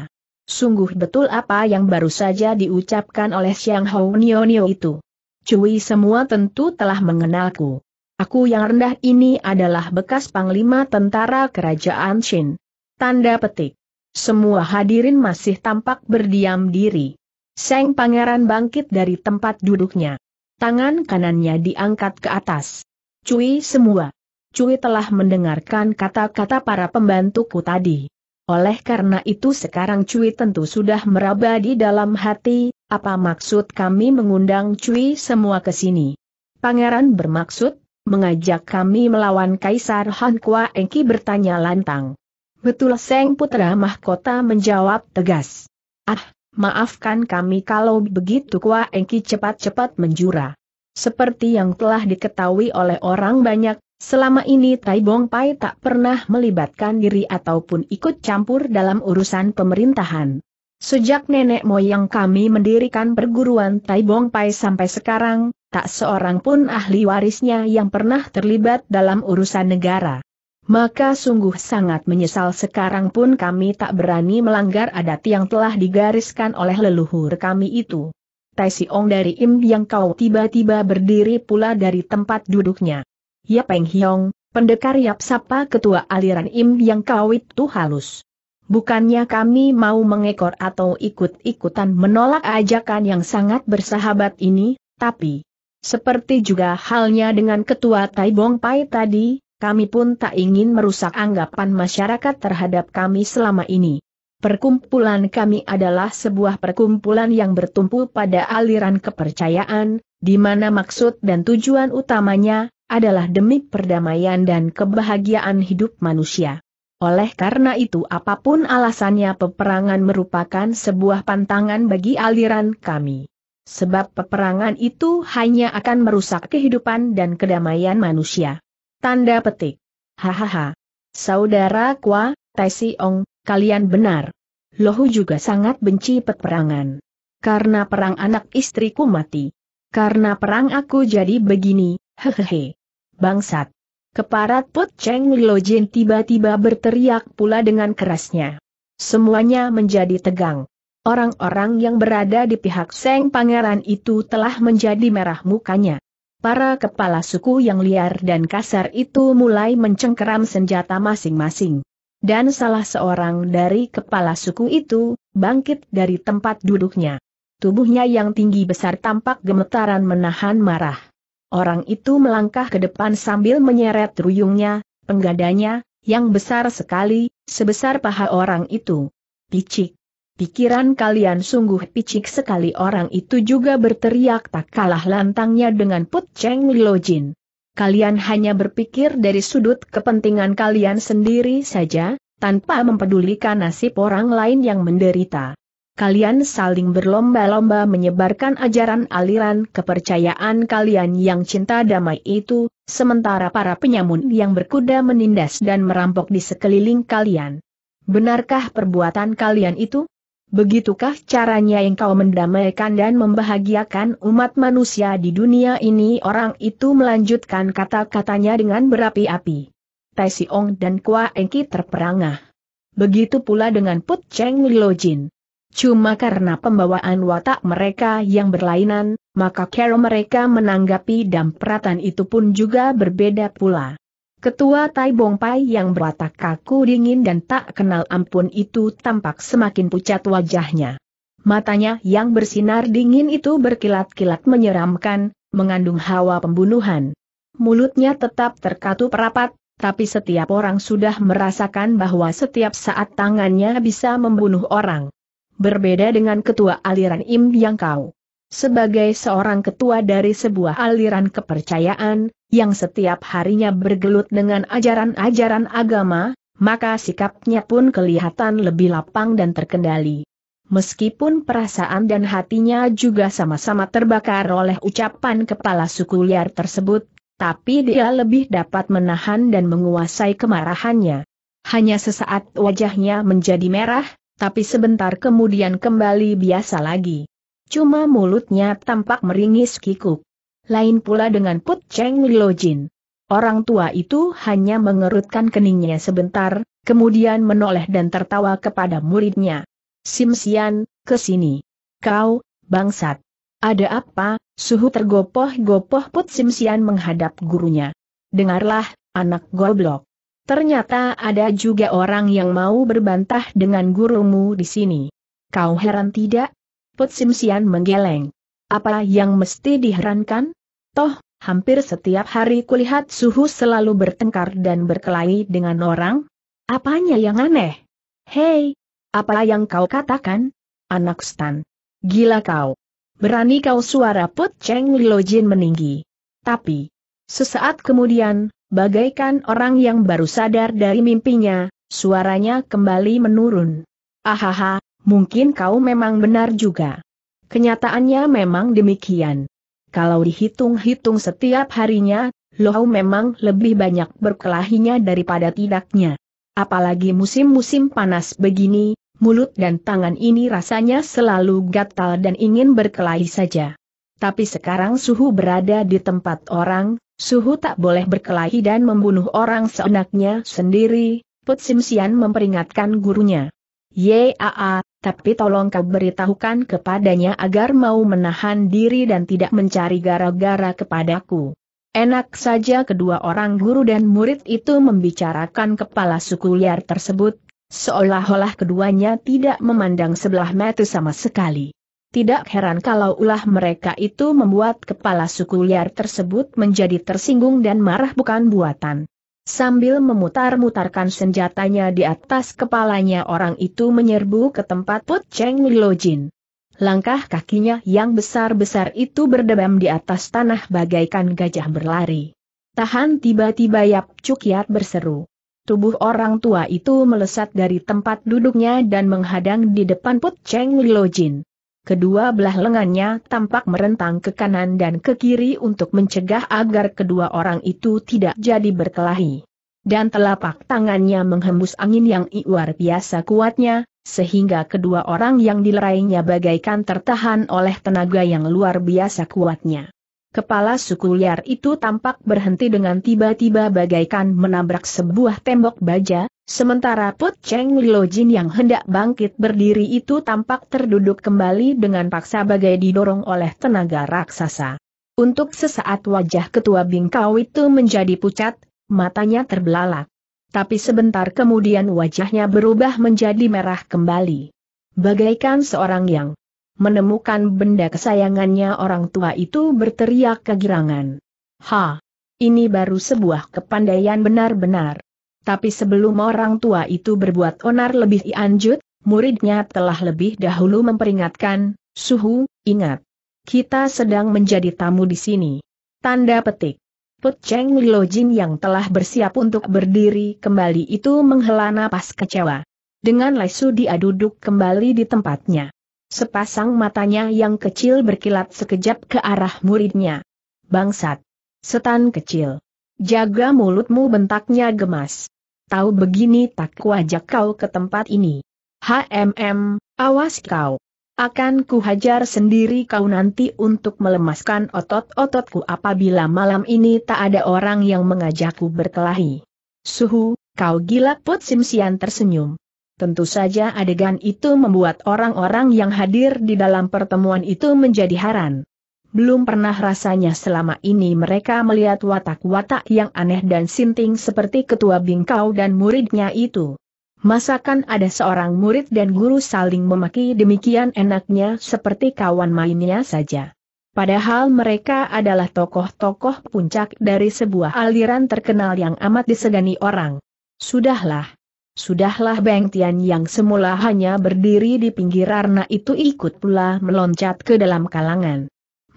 Sungguh betul apa yang baru saja diucapkan oleh Xiang Hou Nionio itu. Cui semua tentu telah mengenalku. Aku yang rendah ini adalah bekas panglima tentara kerajaan Qin. Tanda petik. Semua hadirin masih tampak berdiam diri. Seng pangeran bangkit dari tempat duduknya. Tangan kanannya diangkat ke atas. Cui semua. Cui telah mendengarkan kata-kata para pembantuku tadi. Oleh karena itu sekarang Cui tentu sudah meraba di dalam hati, apa maksud kami mengundang Cui semua ke sini? Pangeran bermaksud, mengajak kami melawan Kaisar Han Kua Engki bertanya lantang. Betul Seng Putra Mahkota menjawab tegas. Ah, maafkan kami kalau begitu Kua Engki cepat-cepat menjura. Seperti yang telah diketahui oleh orang banyak, Selama ini Tai Bong Pai tak pernah melibatkan diri ataupun ikut campur dalam urusan pemerintahan. Sejak nenek moyang kami mendirikan perguruan Tai Bong Pai sampai sekarang, tak seorang pun ahli warisnya yang pernah terlibat dalam urusan negara. Maka sungguh sangat menyesal sekarang pun kami tak berani melanggar adat yang telah digariskan oleh leluhur kami itu. Tai Siong dari Im yang kau tiba-tiba berdiri pula dari tempat duduknya. Ya Peng Hiong, pendekar Yap Sapa ketua aliran Im yang kawit tu halus. Bukannya kami mau mengekor atau ikut-ikutan menolak ajakan yang sangat bersahabat ini, tapi... Seperti juga halnya dengan ketua Tai Bong Pai tadi, kami pun tak ingin merusak anggapan masyarakat terhadap kami selama ini. Perkumpulan kami adalah sebuah perkumpulan yang bertumpu pada aliran kepercayaan, di mana maksud dan tujuan utamanya adalah demi perdamaian dan kebahagiaan hidup manusia. Oleh karena itu apapun alasannya peperangan merupakan sebuah pantangan bagi aliran kami. Sebab peperangan itu hanya akan merusak kehidupan dan kedamaian manusia. Tanda petik. Hahaha. Saudara Kwa, Taisi Ong, kalian benar. Lohu juga sangat benci peperangan. Karena perang anak istriku mati. Karena perang aku jadi begini, hehehe bangsat. Keparat Put Cheng Lo tiba-tiba berteriak pula dengan kerasnya. Semuanya menjadi tegang. Orang-orang yang berada di pihak Seng Pangeran itu telah menjadi merah mukanya. Para kepala suku yang liar dan kasar itu mulai mencengkeram senjata masing-masing. Dan salah seorang dari kepala suku itu, bangkit dari tempat duduknya. Tubuhnya yang tinggi besar tampak gemetaran menahan marah. Orang itu melangkah ke depan sambil menyeret ruyungnya, penggadanya, yang besar sekali, sebesar paha orang itu. Picik. Pikiran kalian sungguh picik sekali orang itu juga berteriak tak kalah lantangnya dengan Put Cheng Jin. Kalian hanya berpikir dari sudut kepentingan kalian sendiri saja, tanpa mempedulikan nasib orang lain yang menderita kalian saling berlomba-lomba menyebarkan ajaran aliran kepercayaan kalian yang cinta damai itu, sementara para penyamun yang berkuda menindas dan merampok di sekeliling kalian. Benarkah perbuatan kalian itu? Begitukah caranya yang kau mendamaikan dan membahagiakan umat manusia di dunia ini? Orang itu melanjutkan kata-katanya dengan berapi-api. Tai Ong dan Kua Engki terperangah. Begitu pula dengan Put Cheng Jin. Cuma karena pembawaan watak mereka yang berlainan, maka cara mereka menanggapi dampratan itu pun juga berbeda pula. Ketua Tai Bong Pai yang berwatak kaku dingin dan tak kenal ampun itu tampak semakin pucat wajahnya. Matanya yang bersinar dingin itu berkilat-kilat menyeramkan, mengandung hawa pembunuhan. Mulutnya tetap terkatup rapat, tapi setiap orang sudah merasakan bahwa setiap saat tangannya bisa membunuh orang berbeda dengan ketua aliran Im yang kau. Sebagai seorang ketua dari sebuah aliran kepercayaan, yang setiap harinya bergelut dengan ajaran-ajaran agama, maka sikapnya pun kelihatan lebih lapang dan terkendali. Meskipun perasaan dan hatinya juga sama-sama terbakar oleh ucapan kepala suku liar tersebut, tapi dia lebih dapat menahan dan menguasai kemarahannya. Hanya sesaat wajahnya menjadi merah, tapi sebentar kemudian kembali biasa lagi. Cuma mulutnya tampak meringis kikuk. Lain pula dengan Put Cheng Jin. Orang tua itu hanya mengerutkan keningnya sebentar, kemudian menoleh dan tertawa kepada muridnya. Sim ke sini. Kau, bangsat. Ada apa? Suhu tergopoh-gopoh Put Sim Sian menghadap gurunya. Dengarlah, anak goblok. Ternyata ada juga orang yang mau berbantah dengan gurumu di sini. Kau heran tidak? Put Simsian menggeleng. Apa yang mesti diherankan? Toh, hampir setiap hari kulihat suhu selalu bertengkar dan berkelahi dengan orang. Apanya yang aneh? Hei, apa yang kau katakan? Anak stan. Gila kau. Berani kau suara Put Cheng Lilojin meninggi. Tapi, sesaat kemudian, Bagaikan orang yang baru sadar dari mimpinya, suaranya kembali menurun. Ahaha, mungkin kau memang benar juga. Kenyataannya memang demikian. Kalau dihitung-hitung setiap harinya, Lohau memang lebih banyak berkelahinya daripada tidaknya. Apalagi musim-musim panas begini, mulut dan tangan ini rasanya selalu gatal dan ingin berkelahi saja. Tapi sekarang suhu berada di tempat orang, Suhu tak boleh berkelahi dan membunuh orang seenaknya sendiri, Put Sian memperingatkan gurunya. Yaa, tapi tolong kau beritahukan kepadanya agar mau menahan diri dan tidak mencari gara-gara kepadaku. Enak saja kedua orang guru dan murid itu membicarakan kepala suku liar tersebut, seolah-olah keduanya tidak memandang sebelah mata sama sekali. Tidak heran kalau ulah mereka itu membuat kepala suku liar tersebut menjadi tersinggung dan marah bukan buatan. Sambil memutar-mutarkan senjatanya di atas kepalanya orang itu menyerbu ke tempat Put Cheng Lilojin. Langkah kakinya yang besar-besar itu berdebam di atas tanah bagaikan gajah berlari. Tahan tiba-tiba Yap Cukiat berseru. Tubuh orang tua itu melesat dari tempat duduknya dan menghadang di depan Put Cheng Lilojin. Kedua belah lengannya tampak merentang ke kanan dan ke kiri untuk mencegah agar kedua orang itu tidak jadi berkelahi. Dan telapak tangannya menghembus angin yang luar biasa kuatnya, sehingga kedua orang yang dilerainya bagaikan tertahan oleh tenaga yang luar biasa kuatnya. Kepala suku liar itu tampak berhenti dengan tiba-tiba bagaikan menabrak sebuah tembok baja, Sementara Put Cheng Jin yang hendak bangkit berdiri itu tampak terduduk kembali dengan paksa bagai didorong oleh tenaga raksasa. Untuk sesaat wajah ketua bingkau itu menjadi pucat, matanya terbelalak. Tapi sebentar kemudian wajahnya berubah menjadi merah kembali. Bagaikan seorang yang menemukan benda kesayangannya orang tua itu berteriak kegirangan. Ha! Ini baru sebuah kepandaian benar-benar. Tapi sebelum orang tua itu berbuat onar lebih lanjut, muridnya telah lebih dahulu memperingatkan, Suhu, ingat. Kita sedang menjadi tamu di sini. Tanda petik. Put Cheng Lilo Jin yang telah bersiap untuk berdiri kembali itu menghela napas kecewa. Dengan lesu dia duduk kembali di tempatnya. Sepasang matanya yang kecil berkilat sekejap ke arah muridnya. Bangsat. Setan kecil. Jaga mulutmu bentaknya gemas. Tahu begini tak kuajak kau ke tempat ini. HMM, awas kau. Akan kuhajar sendiri kau nanti untuk melemaskan otot-ototku apabila malam ini tak ada orang yang mengajakku berkelahi. Suhu, kau gila Put Simsian tersenyum. Tentu saja adegan itu membuat orang-orang yang hadir di dalam pertemuan itu menjadi haran. Belum pernah rasanya selama ini mereka melihat watak-watak yang aneh dan sinting seperti ketua bingkau dan muridnya itu. Masakan ada seorang murid dan guru saling memaki demikian enaknya seperti kawan mainnya saja. Padahal mereka adalah tokoh-tokoh puncak dari sebuah aliran terkenal yang amat disegani orang. Sudahlah. Sudahlah Beng Tian yang semula hanya berdiri di pinggir arna itu ikut pula meloncat ke dalam kalangan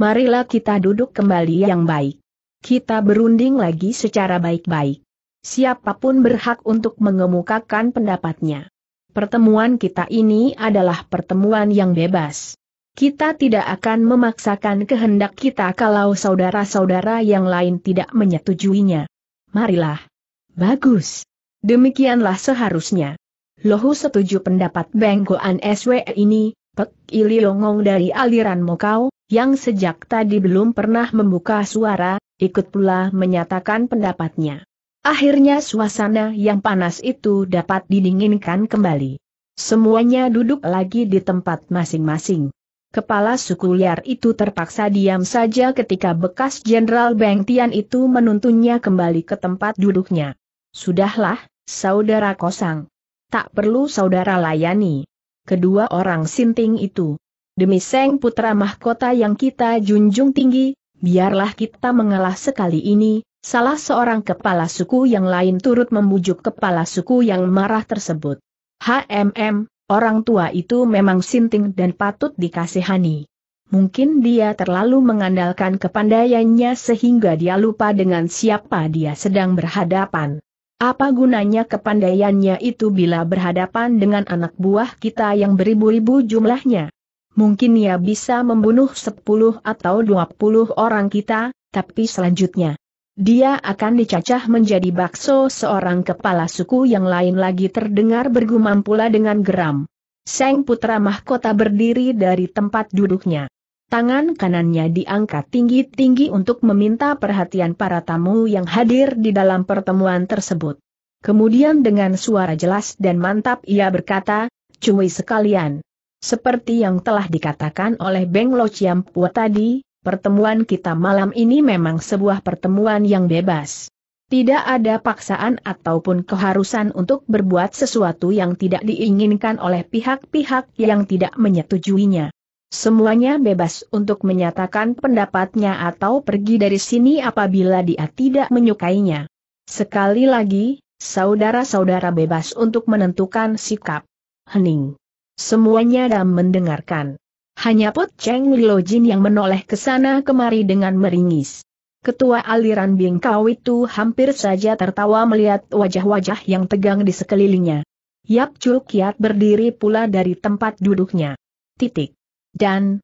marilah kita duduk kembali yang baik. Kita berunding lagi secara baik-baik. Siapapun berhak untuk mengemukakan pendapatnya. Pertemuan kita ini adalah pertemuan yang bebas. Kita tidak akan memaksakan kehendak kita kalau saudara-saudara yang lain tidak menyetujuinya. Marilah. Bagus. Demikianlah seharusnya. Lohu setuju pendapat Bengkoan SW ini, Pek Ililongong dari aliran Mokau, yang sejak tadi belum pernah membuka suara, ikut pula menyatakan pendapatnya. Akhirnya suasana yang panas itu dapat didinginkan kembali. Semuanya duduk lagi di tempat masing-masing. Kepala suku liar itu terpaksa diam saja ketika bekas Jenderal Beng Tian itu menuntunnya kembali ke tempat duduknya. Sudahlah, saudara kosang. Tak perlu saudara layani. Kedua orang sinting itu. Demi Seng Putra Mahkota yang kita junjung tinggi, biarlah kita mengalah sekali ini, salah seorang kepala suku yang lain turut membujuk kepala suku yang marah tersebut. HMM, orang tua itu memang sinting dan patut dikasihani. Mungkin dia terlalu mengandalkan kepandaiannya sehingga dia lupa dengan siapa dia sedang berhadapan. Apa gunanya kepandaiannya itu bila berhadapan dengan anak buah kita yang beribu-ribu jumlahnya? Mungkin ia bisa membunuh 10 atau 20 orang kita, tapi selanjutnya dia akan dicacah menjadi bakso seorang kepala suku yang lain lagi terdengar bergumam pula dengan geram. Seng putra mahkota berdiri dari tempat duduknya. Tangan kanannya diangkat tinggi-tinggi untuk meminta perhatian para tamu yang hadir di dalam pertemuan tersebut. Kemudian dengan suara jelas dan mantap ia berkata, Cui sekalian, seperti yang telah dikatakan oleh Beng Lo Pua tadi, pertemuan kita malam ini memang sebuah pertemuan yang bebas. Tidak ada paksaan ataupun keharusan untuk berbuat sesuatu yang tidak diinginkan oleh pihak-pihak yang tidak menyetujuinya. Semuanya bebas untuk menyatakan pendapatnya atau pergi dari sini apabila dia tidak menyukainya. Sekali lagi, saudara-saudara bebas untuk menentukan sikap. Hening. Semuanya dam mendengarkan. Hanya Pot Cheng Jin yang menoleh ke sana kemari dengan meringis. Ketua aliran Bingkau itu hampir saja tertawa melihat wajah-wajah yang tegang di sekelilingnya. Yap Chul Kiat berdiri pula dari tempat duduknya. Titik. Dan,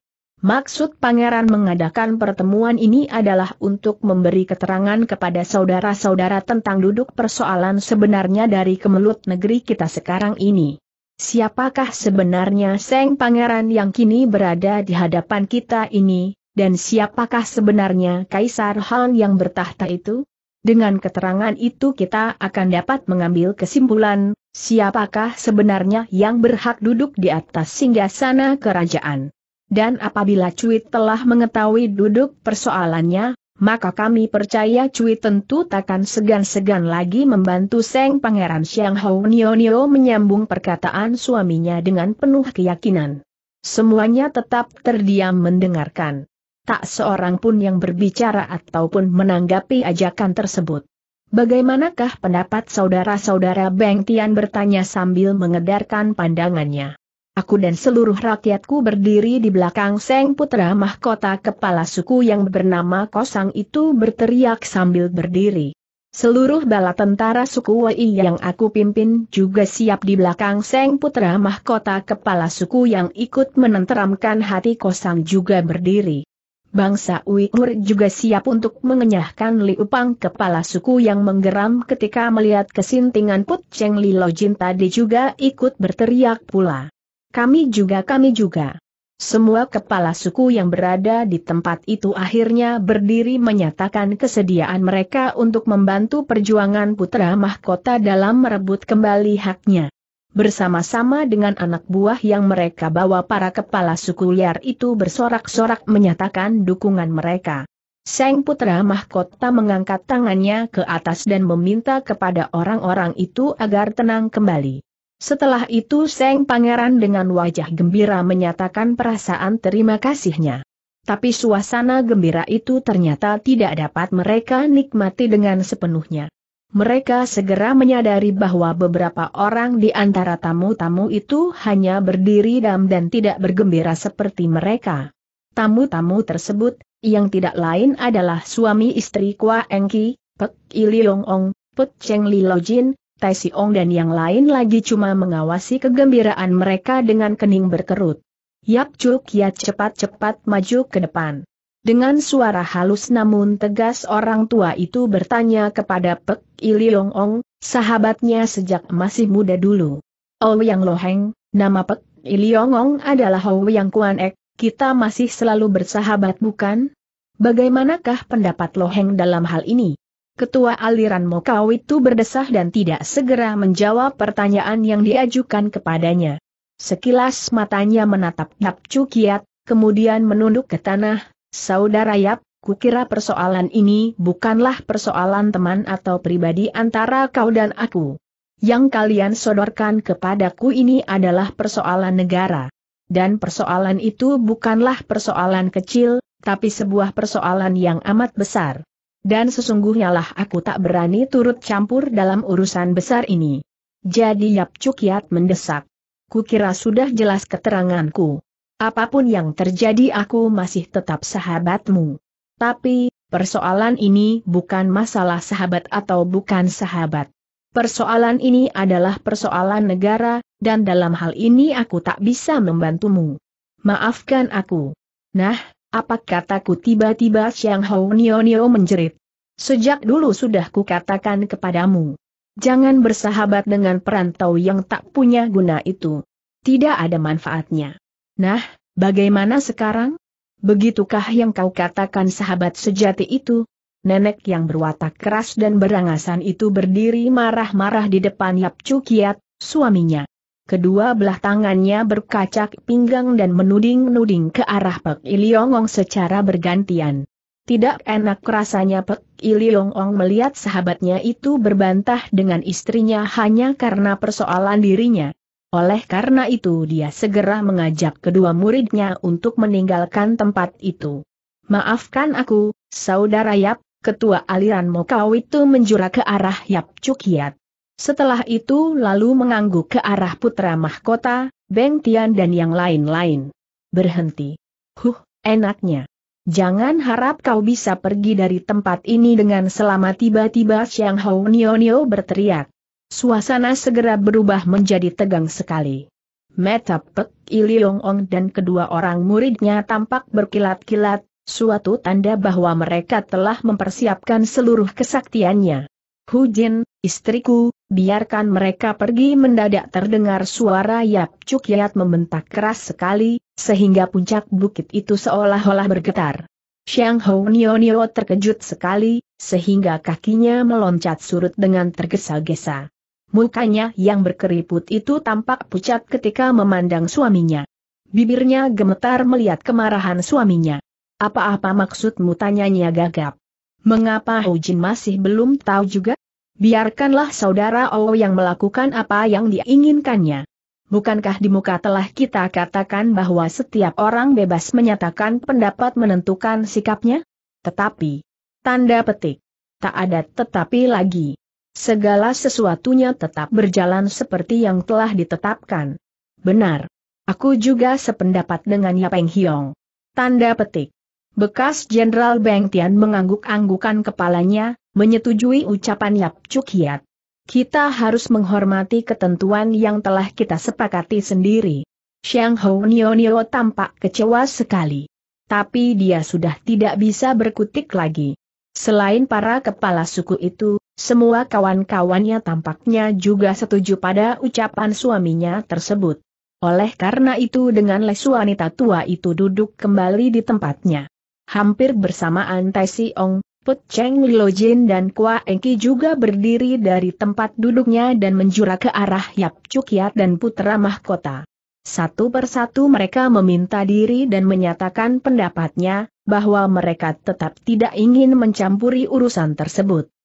maksud pangeran mengadakan pertemuan ini adalah untuk memberi keterangan kepada saudara-saudara tentang duduk persoalan sebenarnya dari kemelut negeri kita sekarang ini. Siapakah sebenarnya Seng Pangeran yang kini berada di hadapan kita ini, dan siapakah sebenarnya Kaisar Han yang bertahta itu? Dengan keterangan itu kita akan dapat mengambil kesimpulan, siapakah sebenarnya yang berhak duduk di atas singgasana kerajaan. Dan apabila Cuit telah mengetahui duduk persoalannya, maka kami percaya Cui tentu takkan segan-segan lagi membantu Seng Pangeran Xiang Hou Nio Nio menyambung perkataan suaminya dengan penuh keyakinan. Semuanya tetap terdiam mendengarkan. Tak seorang pun yang berbicara ataupun menanggapi ajakan tersebut. Bagaimanakah pendapat saudara-saudara Beng Tian bertanya sambil mengedarkan pandangannya? Aku dan seluruh rakyatku berdiri di belakang Seng Putra Mahkota Kepala Suku yang bernama Kosang itu berteriak sambil berdiri. Seluruh bala tentara suku Wei yang aku pimpin juga siap di belakang Seng Putra Mahkota Kepala Suku yang ikut menenteramkan hati Kosang juga berdiri. Bangsa Uighur juga siap untuk mengenyahkan Liupang Kepala Suku yang menggeram ketika melihat kesintingan Put Cheng Lilojin tadi juga ikut berteriak pula. Kami juga kami juga. Semua kepala suku yang berada di tempat itu akhirnya berdiri menyatakan kesediaan mereka untuk membantu perjuangan putra mahkota dalam merebut kembali haknya. Bersama-sama dengan anak buah yang mereka bawa para kepala suku liar itu bersorak-sorak menyatakan dukungan mereka. Seng putra mahkota mengangkat tangannya ke atas dan meminta kepada orang-orang itu agar tenang kembali. Setelah itu Seng Pangeran dengan wajah gembira menyatakan perasaan terima kasihnya. Tapi suasana gembira itu ternyata tidak dapat mereka nikmati dengan sepenuhnya. Mereka segera menyadari bahwa beberapa orang di antara tamu-tamu itu hanya berdiri dam dan tidak bergembira seperti mereka. Tamu-tamu tersebut, yang tidak lain adalah suami istri Kwa Engki, Pek Iliong Ong, Pek Cheng Lojin, Tai Siong dan yang lain lagi cuma mengawasi kegembiraan mereka dengan kening berkerut. Yap Chul Kiat ya cepat-cepat maju ke depan. Dengan suara halus namun tegas orang tua itu bertanya kepada Pek Yong Ong, sahabatnya sejak masih muda dulu. Oh Yang Loheng, nama Pek Yong Ong adalah Hou oh Yang Kuan Ek, kita masih selalu bersahabat bukan? Bagaimanakah pendapat Loheng dalam hal ini? Ketua aliran Mokau itu berdesah dan tidak segera menjawab pertanyaan yang diajukan kepadanya. Sekilas matanya menatap Yap Cukiat, kemudian menunduk ke tanah, Saudara Yap, kukira persoalan ini bukanlah persoalan teman atau pribadi antara kau dan aku. Yang kalian sodorkan kepadaku ini adalah persoalan negara. Dan persoalan itu bukanlah persoalan kecil, tapi sebuah persoalan yang amat besar dan sesungguhnya lah aku tak berani turut campur dalam urusan besar ini. Jadi Yap Cukiat mendesak. Kukira sudah jelas keteranganku. Apapun yang terjadi aku masih tetap sahabatmu. Tapi, persoalan ini bukan masalah sahabat atau bukan sahabat. Persoalan ini adalah persoalan negara, dan dalam hal ini aku tak bisa membantumu. Maafkan aku. Nah, apa kataku tiba-tiba siang Hou Nio Nio menjerit. Sejak dulu sudah kukatakan kepadamu. Jangan bersahabat dengan perantau yang tak punya guna itu. Tidak ada manfaatnya. Nah, bagaimana sekarang? Begitukah yang kau katakan sahabat sejati itu? Nenek yang berwatak keras dan berangasan itu berdiri marah-marah di depan Yap Chu Kiat, suaminya. Kedua belah tangannya berkacak pinggang dan menuding-nuding ke arah Pek Iliongong secara bergantian. Tidak enak rasanya Pek Iliongong melihat sahabatnya itu berbantah dengan istrinya hanya karena persoalan dirinya. Oleh karena itu dia segera mengajak kedua muridnya untuk meninggalkan tempat itu. Maafkan aku, Saudara Yap, ketua aliran Mokau itu menjura ke arah Yap Cukiat. Setelah itu lalu mengangguk ke arah putra mahkota, Beng Tian dan yang lain-lain. Berhenti. Huh, enaknya. Jangan harap kau bisa pergi dari tempat ini dengan selama tiba-tiba Siang Hou Nio Nio berteriak. Suasana segera berubah menjadi tegang sekali. Meta Pek Iliong Ong dan kedua orang muridnya tampak berkilat-kilat, suatu tanda bahwa mereka telah mempersiapkan seluruh kesaktiannya. Hujin, istriku, biarkan mereka pergi mendadak terdengar suara Yap Cuk Yat membentak keras sekali, sehingga puncak bukit itu seolah-olah bergetar. Xiang Hou Nio Nio terkejut sekali, sehingga kakinya meloncat surut dengan tergesa-gesa. Mukanya yang berkeriput itu tampak pucat ketika memandang suaminya. Bibirnya gemetar melihat kemarahan suaminya. Apa-apa maksudmu tanyanya gagap mengapa Hujin masih belum tahu juga? Biarkanlah saudara O yang melakukan apa yang diinginkannya. Bukankah di muka telah kita katakan bahwa setiap orang bebas menyatakan pendapat menentukan sikapnya? Tetapi, tanda petik, tak ada tetapi lagi. Segala sesuatunya tetap berjalan seperti yang telah ditetapkan. Benar. Aku juga sependapat dengan Yapeng Hiong. Tanda petik. Bekas Jenderal Beng Tian mengangguk-anggukan kepalanya, menyetujui ucapan Yap Cuk Hiat. Kita harus menghormati ketentuan yang telah kita sepakati sendiri. Xiang Hou Nio Nio tampak kecewa sekali. Tapi dia sudah tidak bisa berkutik lagi. Selain para kepala suku itu, semua kawan-kawannya tampaknya juga setuju pada ucapan suaminya tersebut. Oleh karena itu dengan lesu wanita tua itu duduk kembali di tempatnya. Hampir bersamaan Tai Siong, Put Cheng Lilo Jin dan Kwa Engki juga berdiri dari tempat duduknya dan menjura ke arah Yap Cukiat ya dan Putra Mahkota. Satu persatu mereka meminta diri dan menyatakan pendapatnya, bahwa mereka tetap tidak ingin mencampuri urusan tersebut.